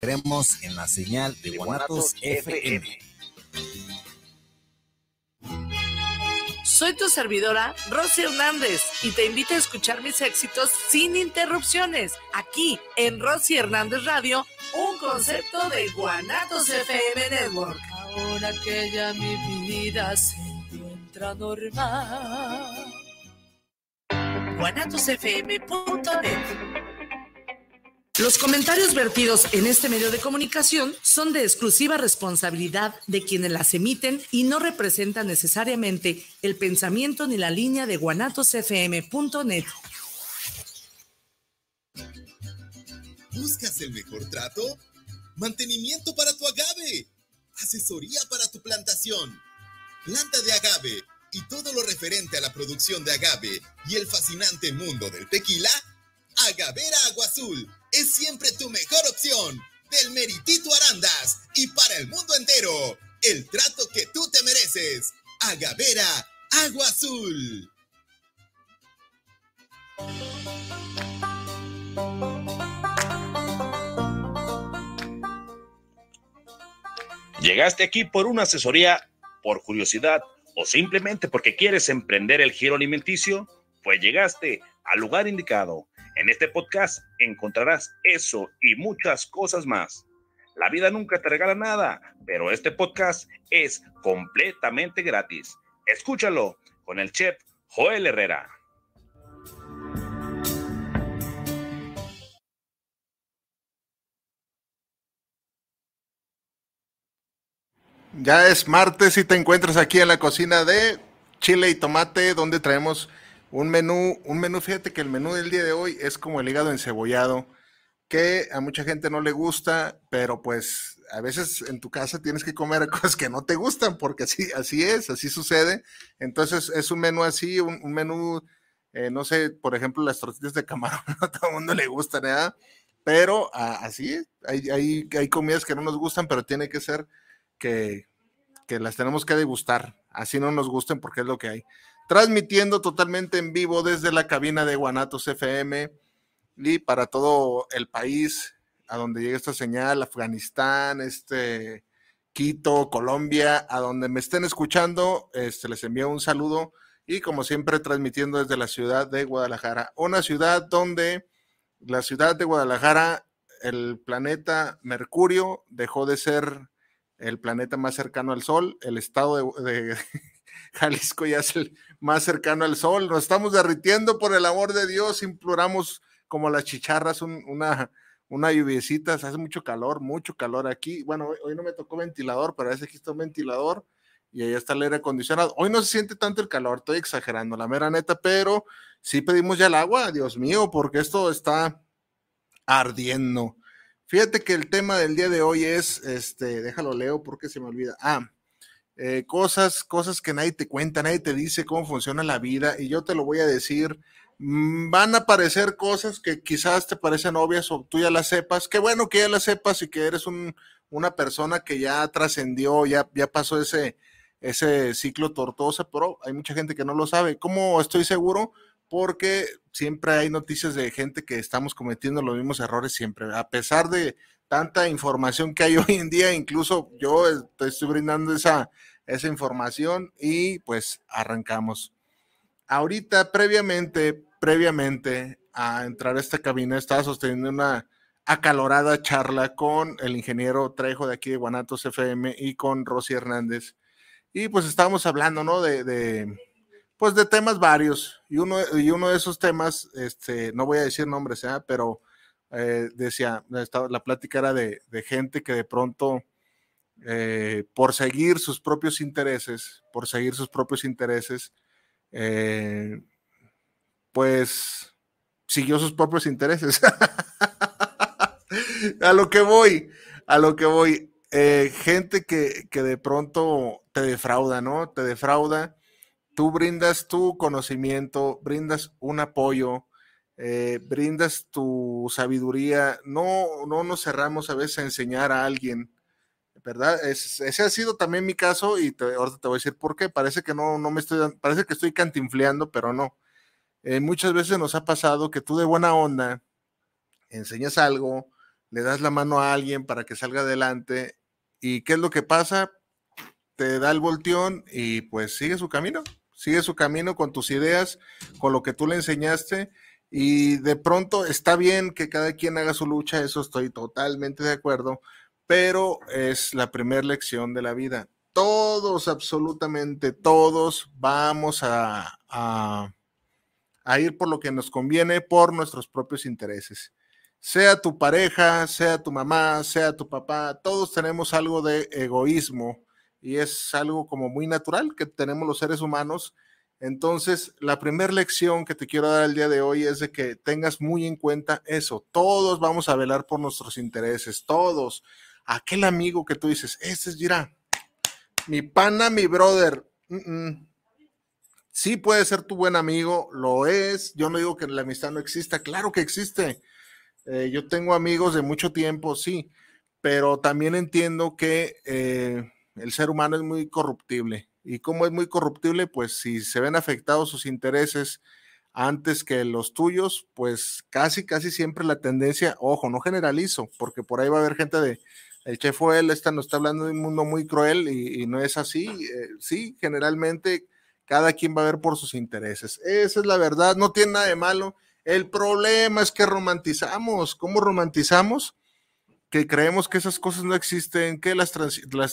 Queremos en la señal de Guanatos FM. Soy tu servidora, Rosy Hernández, y te invito a escuchar mis éxitos sin interrupciones, aquí en Rosy Hernández Radio, un concepto de Guanatos FM Network. Ahora que ya mi vida se encuentra normal. guanatosfm.net los comentarios vertidos en este medio de comunicación son de exclusiva responsabilidad de quienes las emiten y no representan necesariamente el pensamiento ni la línea de guanatosfm.net. ¿Buscas el mejor trato? Mantenimiento para tu agave. Asesoría para tu plantación. Planta de agave y todo lo referente a la producción de agave y el fascinante mundo del tequila Agavera Agua Azul es siempre tu mejor opción. Del Meritito Arandas y para el mundo entero, el trato que tú te mereces. Agavera Agua Azul. Llegaste aquí por una asesoría, por curiosidad o simplemente porque quieres emprender el giro alimenticio, pues llegaste al lugar indicado en este podcast encontrarás eso y muchas cosas más. La vida nunca te regala nada, pero este podcast es completamente gratis. Escúchalo con el chef Joel Herrera. Ya es martes y te encuentras aquí en la cocina de Chile y Tomate, donde traemos un menú, un menú, fíjate que el menú del día de hoy es como el hígado encebollado, que a mucha gente no le gusta, pero pues a veces en tu casa tienes que comer cosas que no te gustan, porque así, así es, así sucede. Entonces es un menú así, un, menú, eh, no sé, por ejemplo, las tortillas de camarón, a todo el mundo le gustan, ¿verdad? ¿eh? Pero así hay, hay, hay, comidas que no nos gustan, pero tiene que ser que, que las tenemos que degustar, así no nos gusten porque es lo que hay transmitiendo totalmente en vivo desde la cabina de Guanatos FM y para todo el país a donde llegue esta señal, Afganistán, este Quito, Colombia, a donde me estén escuchando, este, les envío un saludo y como siempre transmitiendo desde la ciudad de Guadalajara, una ciudad donde la ciudad de Guadalajara, el planeta Mercurio dejó de ser el planeta más cercano al Sol, el estado de Jalisco ya es el más cercano al sol. Nos estamos derritiendo por el amor de Dios. Imploramos como las chicharras una, una lluviecita. Hace mucho calor, mucho calor aquí. Bueno, hoy, no me tocó ventilador, pero veces aquí está un ventilador y ahí está el aire acondicionado. Hoy no se siente tanto el calor, estoy exagerando, la mera neta, pero sí pedimos ya el agua, Dios mío, porque esto está ardiendo. Fíjate que el tema del día de hoy es, este, déjalo leo porque se me olvida. Ah, eh, cosas, cosas que nadie te cuenta, nadie te dice cómo funciona la vida y yo te lo voy a decir. Mm, van a aparecer cosas que quizás te parecen obvias o tú ya las sepas. Qué bueno que ya las sepas y que eres una persona que ya trascendió, ya, ya pasó ese, ese ciclo tortuoso, pero hay mucha gente que no lo sabe. ¿Cómo estoy seguro? porque siempre hay noticias de gente que estamos cometiendo los mismos errores siempre. A pesar de tanta información que hay hoy en día, incluso yo estoy brindando esa, esa información y pues arrancamos. Ahorita, previamente, previamente a entrar a esta cabina, estaba sosteniendo una acalorada charla con el ingeniero Trejo de aquí de Guanatos FM y con Rosy Hernández. Y pues estábamos hablando, ¿no? de pues de temas varios. Y uno, y uno de esos temas, este, no voy a decir nombres, ¿eh? pero eh, decía, la plática era de, gente que de pronto, eh, por seguir sus propios intereses, por seguir sus propios intereses, pues siguió sus propios intereses. a lo que voy, a lo que voy. gente que, que de pronto te defrauda, ¿no? Te defrauda tú brindas tu conocimiento, brindas un apoyo, eh, brindas tu sabiduría, no, no nos cerramos a veces a enseñar a alguien, ¿verdad? ese ha sido también mi caso y te, ahorita te voy a decir por qué. Parece que no, no me estoy, parece que estoy cantinfleando, pero no. Eh, muchas veces nos ha pasado que tú de buena onda enseñas algo, le das la mano a alguien para que salga adelante y ¿qué es lo que pasa? Te da el volteón y pues sigue su camino sigue su camino con tus ideas, con lo que tú le enseñaste. Y de pronto está bien que cada quien haga su lucha, eso estoy totalmente de acuerdo, pero es la primera lección de la vida. Todos, absolutamente todos, vamos a, a, a ir por lo que nos conviene, por nuestros propios intereses. Sea tu pareja, sea tu mamá, sea tu papá, todos tenemos algo de egoísmo y es algo como muy natural que tenemos los seres humanos. Entonces, la primera lección que te quiero dar el día de hoy es de que tengas muy en cuenta eso. Todos vamos a velar por nuestros intereses, todos. Aquel amigo que tú dices, ese es Gira, mi pana, mi brother. Sí puede ser tu buen amigo, lo es. Yo no digo que la amistad no exista, claro que existe. Eh, yo tengo amigos de mucho tiempo, sí, pero también entiendo que eh, el ser humano es muy corruptible. Y como es muy corruptible, pues si se ven afectados sus intereses antes que los tuyos, pues casi, casi siempre la tendencia, ojo, no generalizo, porque por ahí va a haber gente de, el chef fue él, esta nos está hablando de un mundo muy cruel y, no es así. Ah. Eh, sí, generalmente cada quien va a ver por sus intereses. Esa es la verdad, no tiene nada de malo. El problema es que romantizamos. ¿Cómo romantizamos? que creemos que esas cosas no existen, que las,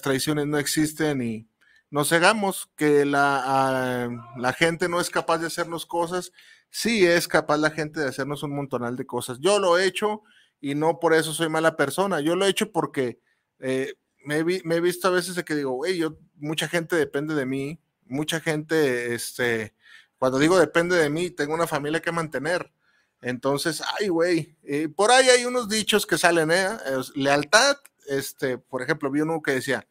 traiciones no existen y nos cegamos, que ah, la, gente no es capaz de hacernos cosas. Sí es capaz la gente de hacernos un montonal de cosas. Yo lo he hecho y no por eso soy mala persona. Yo lo he hecho porque eh, me, he visto a veces de que digo, wey, yo, mucha gente depende de mí, mucha gente, este, cuando digo depende de mí, tengo una familia que mantener. Entonces, ay, güey, eh, por ahí hay unos dichos que salen, ¿eh? Lealtad, este, por ejemplo, vi uno que decía,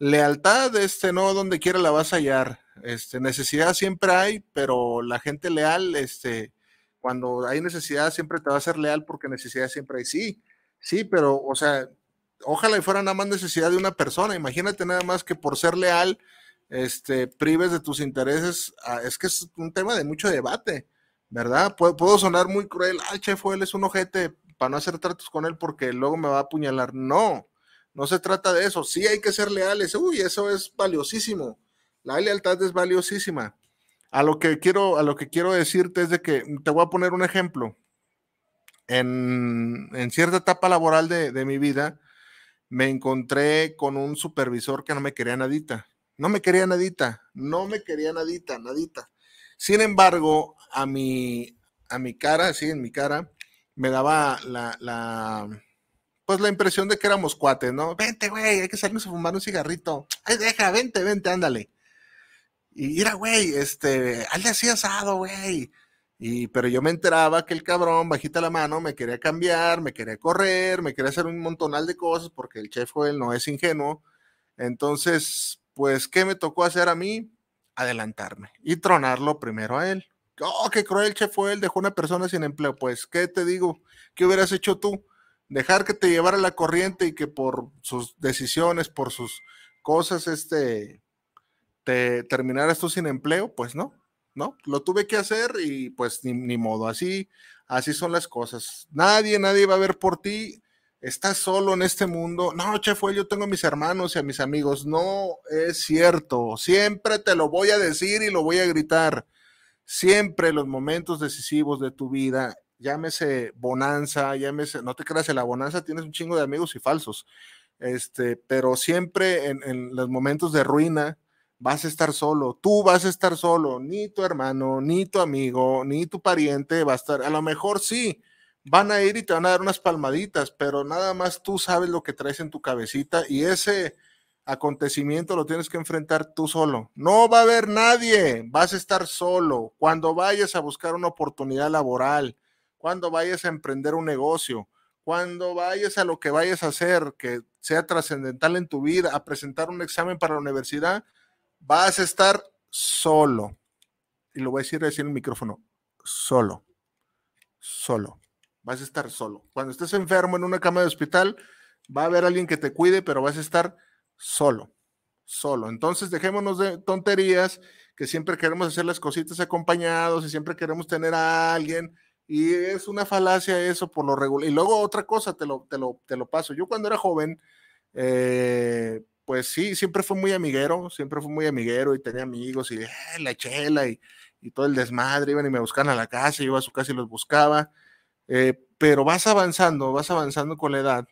lealtad, este, no, donde quiera la vas a hallar, este, necesidad siempre hay, pero la gente leal, este, cuando hay necesidad siempre te va a ser leal porque necesidad siempre hay, sí, sí, pero, o sea, ojalá y fuera nada más necesidad de una persona, imagínate nada más que por ser leal, este, prives de tus intereses, ah, es que es un tema de mucho debate, ¿verdad? Puedo, sonar muy cruel, ah, chef, él es un ojete, para no hacer tratos con él porque luego me va a apuñalar. No, no se trata de eso. Sí hay que ser leales. Uy, eso es valiosísimo. La lealtad es valiosísima. A lo que quiero, a lo que quiero decirte es de que te voy a poner un ejemplo. En, en cierta etapa laboral de, de, mi vida, me encontré con un supervisor que no me quería nadita. No me quería nadita, no me quería nadita, nadita. Sin embargo, a mi, a mi cara, sí, en mi cara, me daba la, pues la impresión de que éramos cuates, ¿no? Vente, güey, hay que salirnos a fumar un cigarrito. Ay, deja, vente, vente, ándale. Y era, güey, este, al así asado, güey. Y, pero yo me enteraba que el cabrón, bajita la mano, me quería cambiar, me quería correr, me quería hacer un montonal de cosas porque el chef él no es ingenuo. Entonces, pues, ¿qué me tocó hacer a mí? Adelantarme y tronarlo primero a él oh, qué cruel che fue él, dejó una persona sin empleo. Pues, ¿qué te digo? ¿Qué hubieras hecho tú? Dejar que te llevara la corriente y que por sus decisiones, por sus cosas, este, te terminaras tú sin empleo, pues no, no, lo tuve que hacer y pues ni, modo, así, así son las cosas. Nadie, nadie va a ver por ti, estás solo en este mundo. No, fue yo tengo a mis hermanos y a mis amigos. No es cierto. Siempre te lo voy a decir y lo voy a gritar siempre los momentos decisivos de tu vida, llámese bonanza, llámese, no te creas, en la bonanza tienes un chingo de amigos y falsos, este, pero siempre en, en los momentos de ruina vas a estar solo, tú vas a estar solo, ni tu hermano, ni tu amigo, ni tu pariente va a estar, a lo mejor sí, van a ir y te van a dar unas palmaditas, pero nada más tú sabes lo que traes en tu cabecita y ese acontecimiento lo tienes que enfrentar tú solo. No va a haber nadie, vas a estar solo. Cuando vayas a buscar una oportunidad laboral, cuando vayas a emprender un negocio, cuando vayas a lo que vayas a hacer que sea trascendental en tu vida, a presentar un examen para la universidad, vas a estar solo. Y lo voy a decir recién en el micrófono, solo, solo. Vas a estar solo. Cuando estés enfermo en una cama de hospital, va a haber alguien que te cuide, pero vas a estar solo, solo. Entonces dejémonos de tonterías, que siempre queremos hacer las cositas acompañados y siempre queremos tener a alguien. Y es una falacia eso por lo regular. Y luego otra cosa, te lo, te lo, paso. Yo cuando era joven, eh, pues sí, siempre fue muy amiguero, siempre fue muy amiguero y tenía amigos y eh, la chela y, todo el desmadre, iban y me buscaban a la casa, yo iba a su casa y los buscaba. Eh, pero vas avanzando, vas avanzando con la edad.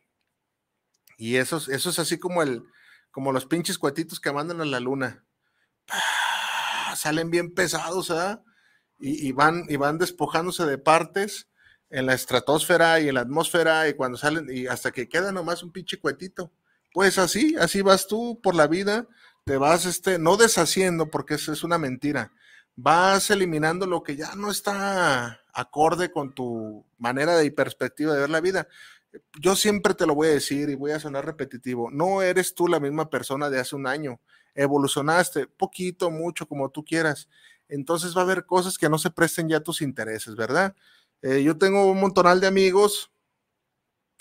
Y eso, eso es así como el, como los pinches cuetitos que mandan a la luna. Salen bien pesados, ¿ah? Y, van, y van despojándose de partes en la estratosfera y en la atmósfera y cuando salen y hasta que queda nomás un pinche cuetito. Pues así, así vas tú por la vida, te vas, este, no deshaciendo porque eso es una mentira, vas eliminando lo que ya no está acorde con tu manera de perspectiva de ver la vida yo siempre te lo voy a decir y voy a sonar repetitivo, no eres tú la misma persona de hace un año, evolucionaste poquito, mucho, como tú quieras. Entonces va a haber cosas que no se presten ya a tus intereses, ¿verdad? Eh, yo tengo un montonal de amigos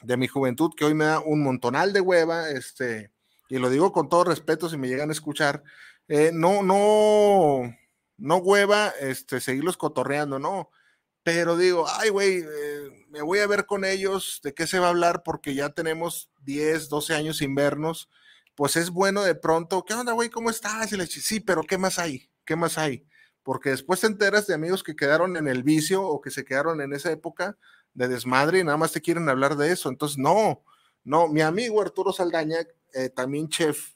de mi juventud que hoy me da un montonal de hueva, este, y lo digo con todo respeto si me llegan a escuchar, eh, no, no, no hueva, este, seguirlos cotorreando, no, pero digo, ay, güey, eh, me voy a ver con ellos, de qué se va a hablar, porque ya tenemos 10, 12 años sin vernos, pues es bueno de pronto, ¿qué onda, güey? ¿Cómo estás? Y le sí, pero ¿qué más hay? ¿Qué más hay? Porque después te enteras de amigos que quedaron en el vicio o que se quedaron en esa época de desmadre y nada más te quieren hablar de eso. Entonces, no, no, mi amigo Arturo Saldaña, eh, también chef,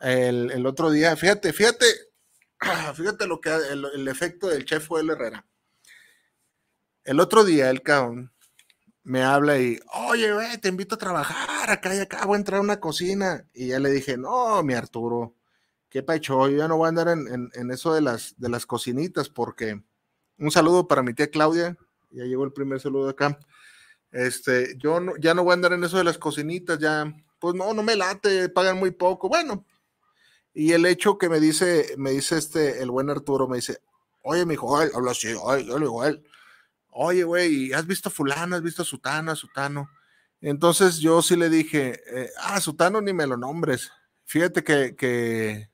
el, otro día, fíjate, fíjate, fíjate lo que el, el efecto del chef fue el Herrera. El otro día, el caón me habla y, oye, te invito a trabajar acá y acá, voy a entrar a una cocina. Y ya le dije, no, mi Arturo, qué pecho, yo ya no voy a andar en, eso de las, de las cocinitas, porque un saludo para mi tía Claudia, ya llegó el primer saludo acá. Este, yo ya no voy a andar en eso de las cocinitas, ya, pues no, no me late, pagan muy poco. Bueno, y el hecho que me dice, me dice este, el buen Arturo, me dice, oye, mi hijo, habla así, oye, yo le oye, güey, ¿has visto a fulano? ¿Has visto a sutano? ¿A sutano? Entonces yo sí le dije, eh, ah, sutano ni me lo nombres. Fíjate que,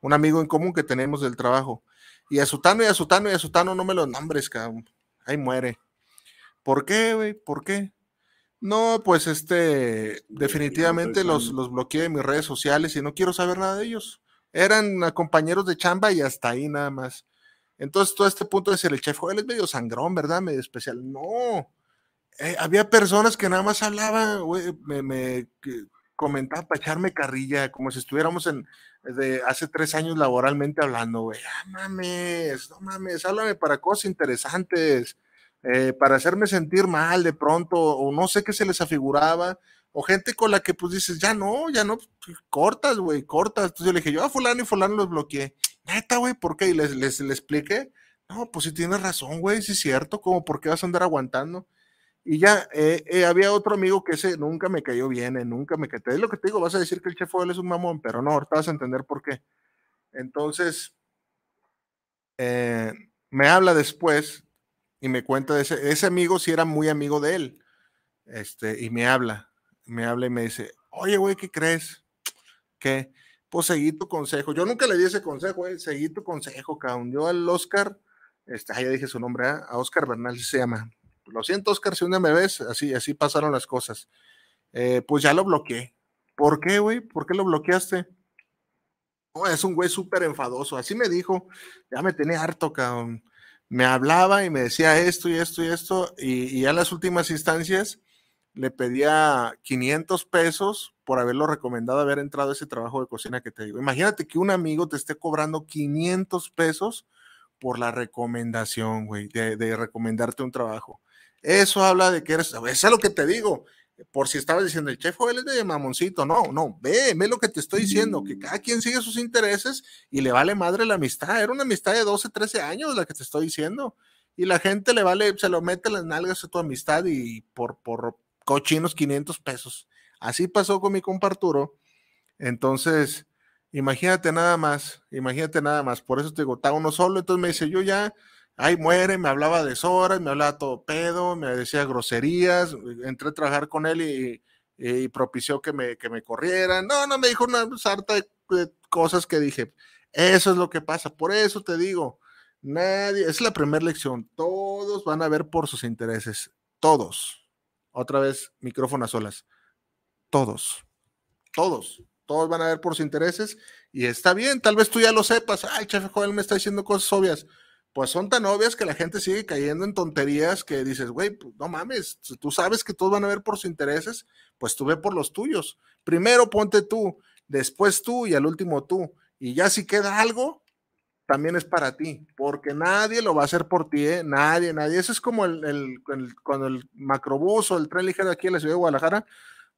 un amigo en común que tenemos del trabajo, y a sutano y a sutano y a sutano no me lo nombres, cabrón. Ahí muere. ¿Por qué, güey? ¿Por qué? No, pues este, definitivamente pues, los, los bloqueé en mis redes sociales y no quiero saber nada de ellos. Eran compañeros de chamba y hasta ahí nada más. Entonces, todo este punto de decir, el chef él es medio sangrón, ¿verdad? Medio especial. No. Eh, había personas que nada más hablaban, me, me comentaban para echarme carrilla, como si estuviéramos en hace tres años laboralmente hablando, güey. Ah, mames, no mames, háblame para cosas interesantes, eh, para hacerme sentir mal de pronto, o no sé qué se les afiguraba, o gente con la que pues dices, ya no, ya no, pues, cortas, güey, cortas. Entonces yo le dije, yo a fulano y fulano los bloqueé neta, güey, ¿por qué? Y les, les, expliqué, no, pues si tienes razón, güey, si es cierto, como por qué vas a andar aguantando. Y ya, eh, eh, había otro amigo que ese nunca me cayó bien, eh, nunca me cayó. Es lo que te digo, vas a decir que el chef él es un mamón, pero no, ahorita vas a entender por qué. Entonces, me habla después y me cuenta de ese, ese amigo sí era muy amigo de él. Este, y me habla, me habla y me dice, oye, güey, ¿qué crees? ¿Qué? Pues, seguí tu consejo. Yo nunca le di ese consejo, eh, seguí tu consejo, cabrón. Yo al Oscar, este, ya dije su nombre, ¿eh? a Oscar Bernal se llama. Lo siento, Oscar, si una me ves, así, así pasaron las cosas. Eh, pues ya lo bloqueé. ¿Por qué, güey? ¿Por qué lo bloqueaste? es un güey súper enfadoso. Así me dijo, ya me tenía harto, cabrón. Me hablaba y me decía esto y esto y esto. Y, y a las últimas instancias le pedía 500 pesos por haberlo recomendado, haber entrado a ese trabajo de cocina que te digo. Imagínate que un amigo te esté cobrando 500 pesos por la recomendación, güey, de, recomendarte un trabajo. Eso habla de que eres, eso es lo que te digo. Por si estabas diciendo, el chef él es de mamoncito, no, no, ve, ve lo que te estoy diciendo, que cada quien sigue sus intereses y le vale madre la amistad. Era una amistad de 12, 13 años la que te estoy diciendo. Y la gente le vale, se lo mete las nalgas a tu amistad y por, por cochinos 500 pesos. Así pasó con mi comparturo, Entonces, imagínate nada más, imagínate nada más. Por eso te digo, está uno solo. Entonces me dice, yo ya, ay, muere, me hablaba de horas, me hablaba todo pedo, me decía groserías. Entré a trabajar con él y, propició que me, que me corrieran. No, no, me dijo una sarta de, de cosas que dije. Eso es lo que pasa. Por eso te digo, nadie, es la primera lección. Todos van a ver por sus intereses. Todos. Otra vez, micrófono a solas todos. Todos. Todos van a ver por sus intereses y está bien, tal vez tú ya lo sepas. Ay, Chefe Joel me está diciendo cosas obvias. Pues son tan obvias que la gente sigue cayendo en tonterías que dices, güey, pues, no mames, tú sabes que todos van a ver por sus intereses, pues tú ve por los tuyos. Primero ponte tú, después tú y al último tú. Y ya si queda algo, también es para ti, porque nadie lo va a hacer por ti, ¿eh? nadie, nadie. Eso es como el, el, el cuando el macrobús o el tren ligero aquí en la ciudad de Guadalajara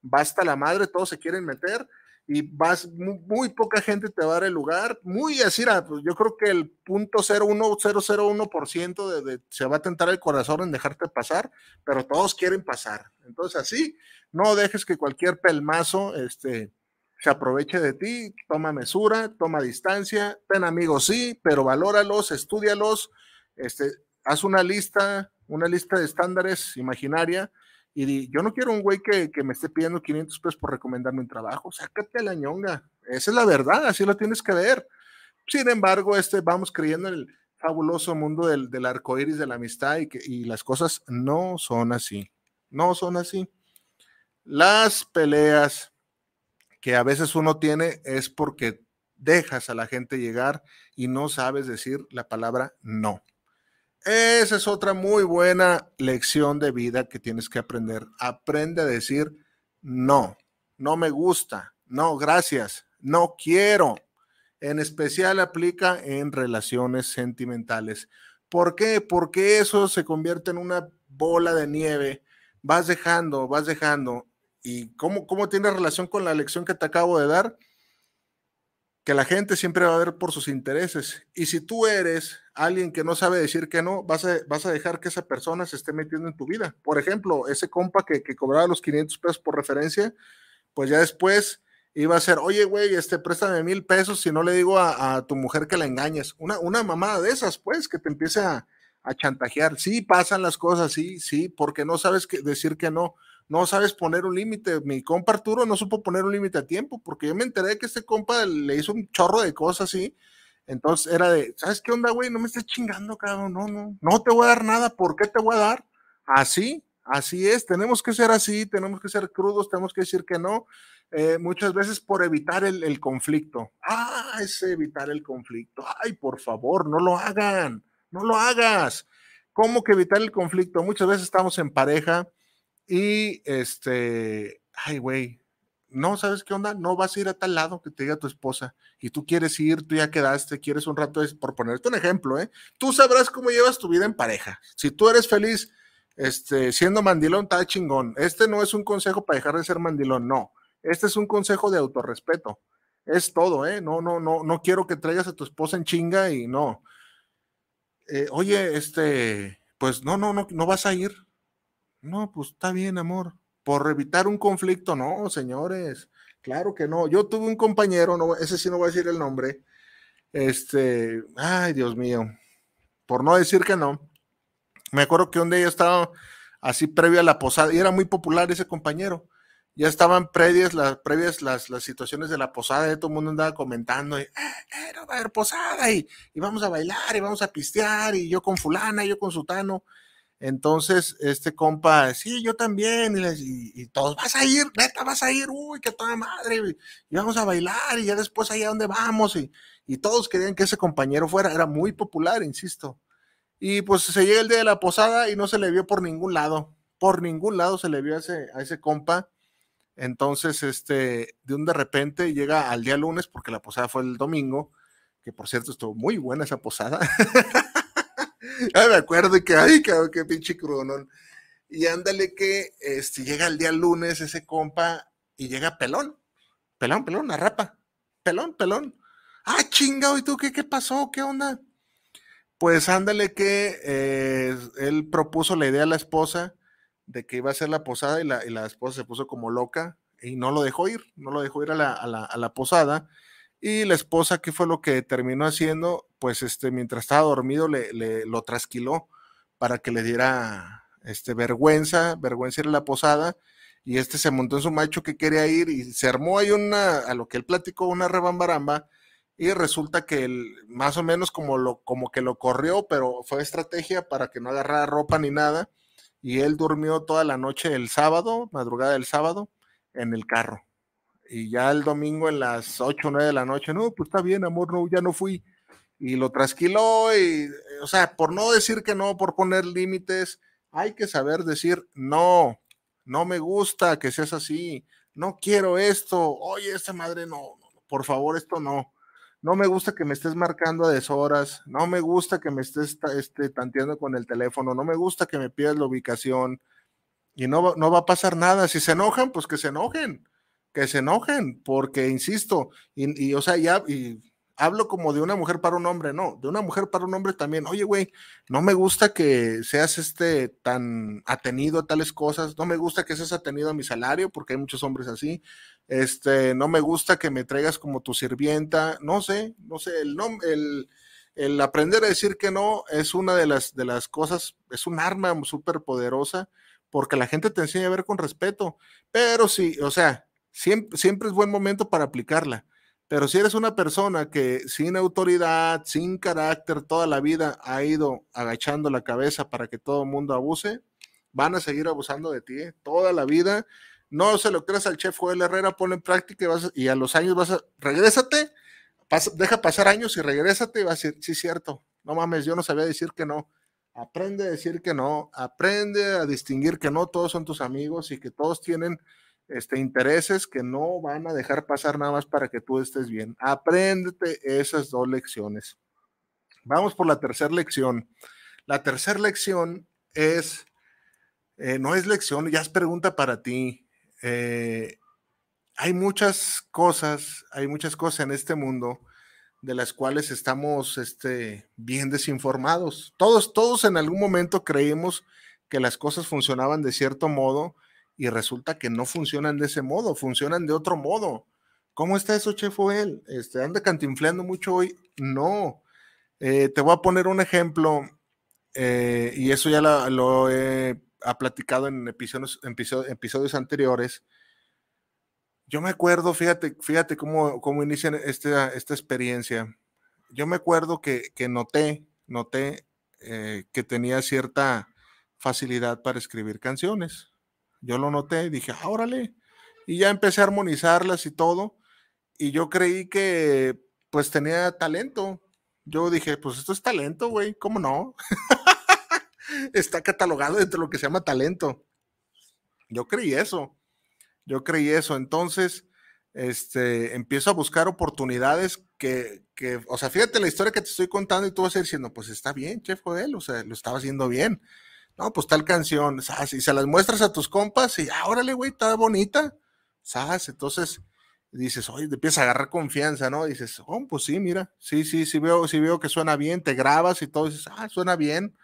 basta la madre, todos se quieren meter y vas, muy, poca gente te va a dar el lugar, muy así, pues, yo creo que el punto de, se va a tentar el corazón en dejarte pasar, pero todos quieren pasar. Entonces así, no dejes que cualquier pelmazo este, se aproveche de ti, toma mesura, toma distancia, ten amigos sí, pero valóralos, estudialos, este, haz una lista, una lista de estándares imaginaria y yo no quiero un güey que, me esté pidiendo 500 pesos por recomendarme un trabajo, sácate la ñonga, esa es la verdad, así lo tienes que ver. Sin embargo, este, vamos creyendo en el fabuloso mundo del, del arco iris de la amistad y, que, y las cosas no son así, no son así. Las peleas que a veces uno tiene es porque dejas a la gente llegar y no sabes decir la palabra no. Esa es otra muy buena lección de vida que tienes que aprender. Aprende a decir, no, no me gusta, no, gracias, no quiero. En especial aplica en relaciones sentimentales. ¿Por qué? Porque eso se convierte en una bola de nieve. Vas dejando, vas dejando. ¿Y cómo, tiene relación con la lección que te acabo de dar? que la gente siempre va a ver por sus intereses. Y si tú eres alguien que no sabe decir que no, vas a, vas a dejar que esa persona se esté metiendo en tu vida. Por ejemplo, ese compa que, que cobraba los 500 pesos por referencia, pues ya después iba a ser, oye, güey, este, préstame mil pesos si no le digo a, tu mujer que la engañes. Una, una mamada de esas, pues, que te empiece a, a chantajear. Sí, pasan las cosas, sí, sí, porque no sabes que, decir que no, no sabes poner un límite. Mi compa Arturo no supo poner un límite a tiempo, porque yo me enteré que este compa le hizo un chorro de cosas, sí. Entonces era de, ¿sabes qué onda, güey? No me estés chingando, cabrón, no, no, no te voy a dar nada, ¿por qué te voy a dar? Así, así es, tenemos que ser así, tenemos que ser crudos, tenemos que decir que no. Eh, muchas veces por evitar el, el conflicto. Ah, es evitar el conflicto. Ay, por favor, no lo hagan no lo hagas. ¿Cómo que evitar el conflicto? Muchas veces estamos en pareja y este, ay, güey, no sabes qué onda, no vas a ir a tal lado que te diga tu esposa y tú quieres ir, tú ya quedaste, quieres un rato, por ponerte un ejemplo, ¿eh? Tú sabrás cómo llevas tu vida en pareja. Si tú eres feliz este, siendo mandilón, está chingón. Este no es un consejo para dejar de ser mandilón, no. Este es un consejo de autorrespeto. Es todo, ¿eh? No, no, no, no quiero que traigas a tu esposa en chinga y no. Eh, oye, este, pues no, no, no, no vas a ir. No, pues está bien, amor. Por evitar un conflicto, no, señores. Claro que no. Yo tuve un compañero, no, ese sí no voy a decir el nombre. Este, ay, Dios mío. Por no decir que no. Me acuerdo que un día estaba así previo a la posada y era muy popular ese compañero ya estaban previas, las, previas las, situaciones de la posada, y todo el mundo andaba comentando, ah, era va a haber posada, y, vamos a bailar, y vamos a pistear, y yo con fulana, y yo con sutano. Entonces, este compa, sí, yo también, y, todos, vas a ir, neta, vas a ir, uy, que toda madre, y, vamos a bailar, y ya después allá dónde vamos, y, todos querían que ese compañero fuera, era muy popular, insisto. Y pues se llega el día de la posada y no se le vio por ningún lado, por ningún lado se le vio a ese compa entonces, este, de un de repente llega al día lunes, porque la posada fue el domingo, que por cierto estuvo muy buena esa posada. me acuerdo que, ay, qué pinche crudonón. Y ándale que este, llega el día lunes ese compa y llega pelón, pelón, pelón, una rapa, pelón, pelón. Ah, chingado, ¿y tú qué, qué pasó? ¿Qué onda? Pues ándale que eh, él propuso la idea a la esposa de que iba a ser la posada y la, la, esposa se puso como loca y no lo dejó ir, no lo dejó ir a la, posada. Y la esposa, ¿qué fue lo que terminó haciendo? Pues este, mientras estaba dormido, le, lo trasquiló para que le diera este, vergüenza, vergüenza ir a la posada. Y este se montó en su macho que quería ir y se armó ahí una, a lo que él platicó, una rebambaramba. Y resulta que él, más o menos como, lo, como que lo corrió, pero fue estrategia para que no agarrara ropa ni nada y él durmió toda la noche el sábado, madrugada del sábado, en el carro. Y ya el domingo en las 8 o 9 de la noche, no, pues está bien, amor, no, ya no fui. Y lo trasquiló y, o sea, por no decir que no, por poner límites, hay que saber decir, no, no me gusta que seas así, no quiero esto, oye, esta madre no, por favor, esto no no me gusta que me estés marcando a deshoras, no me gusta que me estés este, tanteando con el teléfono, no me gusta que me pidas la ubicación y no, no va a pasar nada. Si se enojan, pues que se enojen, que se enojen, porque insisto, y, o sea, ya, hablo como de una mujer para un hombre, no, de una mujer para un hombre también. Oye, güey, no me gusta que seas este tan atenido a tales cosas, no me gusta que seas atenido a mi salario, porque hay muchos hombres así. Este, no me gusta que me traigas como tu sirvienta, no sé, no sé, el el aprender a decir que no es una de las, de las cosas, es un arma súper poderosa porque la gente te enseña a ver con respeto, pero sí, o sea, siempre, siempre es buen momento para aplicarla pero si eres una persona que sin autoridad, sin carácter, toda la vida ha ido agachando la cabeza para que todo el mundo abuse, van a seguir abusando de ti ¿eh? toda la vida. No se lo creas al chef Joel Herrera, ponlo en práctica y, vas a, y a los años vas a, regrésate, deja pasar años y regrésate y vas a decir, sí, cierto, no mames, yo no sabía decir que no. Aprende a decir que no, aprende a distinguir que no todos son tus amigos y que todos tienen este, intereses que no van a dejar pasar nada más para que tú estés bien. Apréndete esas dos lecciones. Vamos por la tercera lección. La tercera lección es, eh, no es lección, ya es pregunta para ti. Eh, hay muchas cosas, hay muchas cosas en este mundo de las cuales estamos este, bien desinformados. Todos, todos en algún momento creímos que las cosas funcionaban de cierto modo, y resulta que no funcionan de ese modo, funcionan de otro modo. ¿Cómo está eso, Chef él Este, ¿Anda cantinfleando mucho hoy? No. Eh, te voy a poner un ejemplo, eh, y eso ya lo he ha platicado en episodios, episodios, anteriores. Yo me acuerdo, fíjate, fíjate cómo, cómo inician esta, experiencia. Yo me acuerdo que, noté, noté eh, que tenía cierta facilidad para escribir canciones. Yo lo noté, dije, ah, órale. Y ya empecé a armonizarlas y todo. Y yo creí que pues tenía talento. Yo dije, pues esto es talento, güey, ¿cómo no? Está catalogado entre lo que se llama talento. Yo creí eso. Yo creí eso. Entonces, este, empiezo a buscar oportunidades que, que, o sea, fíjate la historia que te estoy contando y tú vas a ir diciendo, pues está bien, Chef Joel, o sea, lo estaba haciendo bien. No, pues tal canción, ¿sabes? y se las muestras a tus compas y, ah, órale, güey, está bonita, ¿sabes? Entonces dices, oye, te empiezas a agarrar confianza, ¿no? Dices, oh, pues sí, mira, sí, sí, sí veo, sí veo que suena bien, te grabas y todo, dices, ah, suena bien.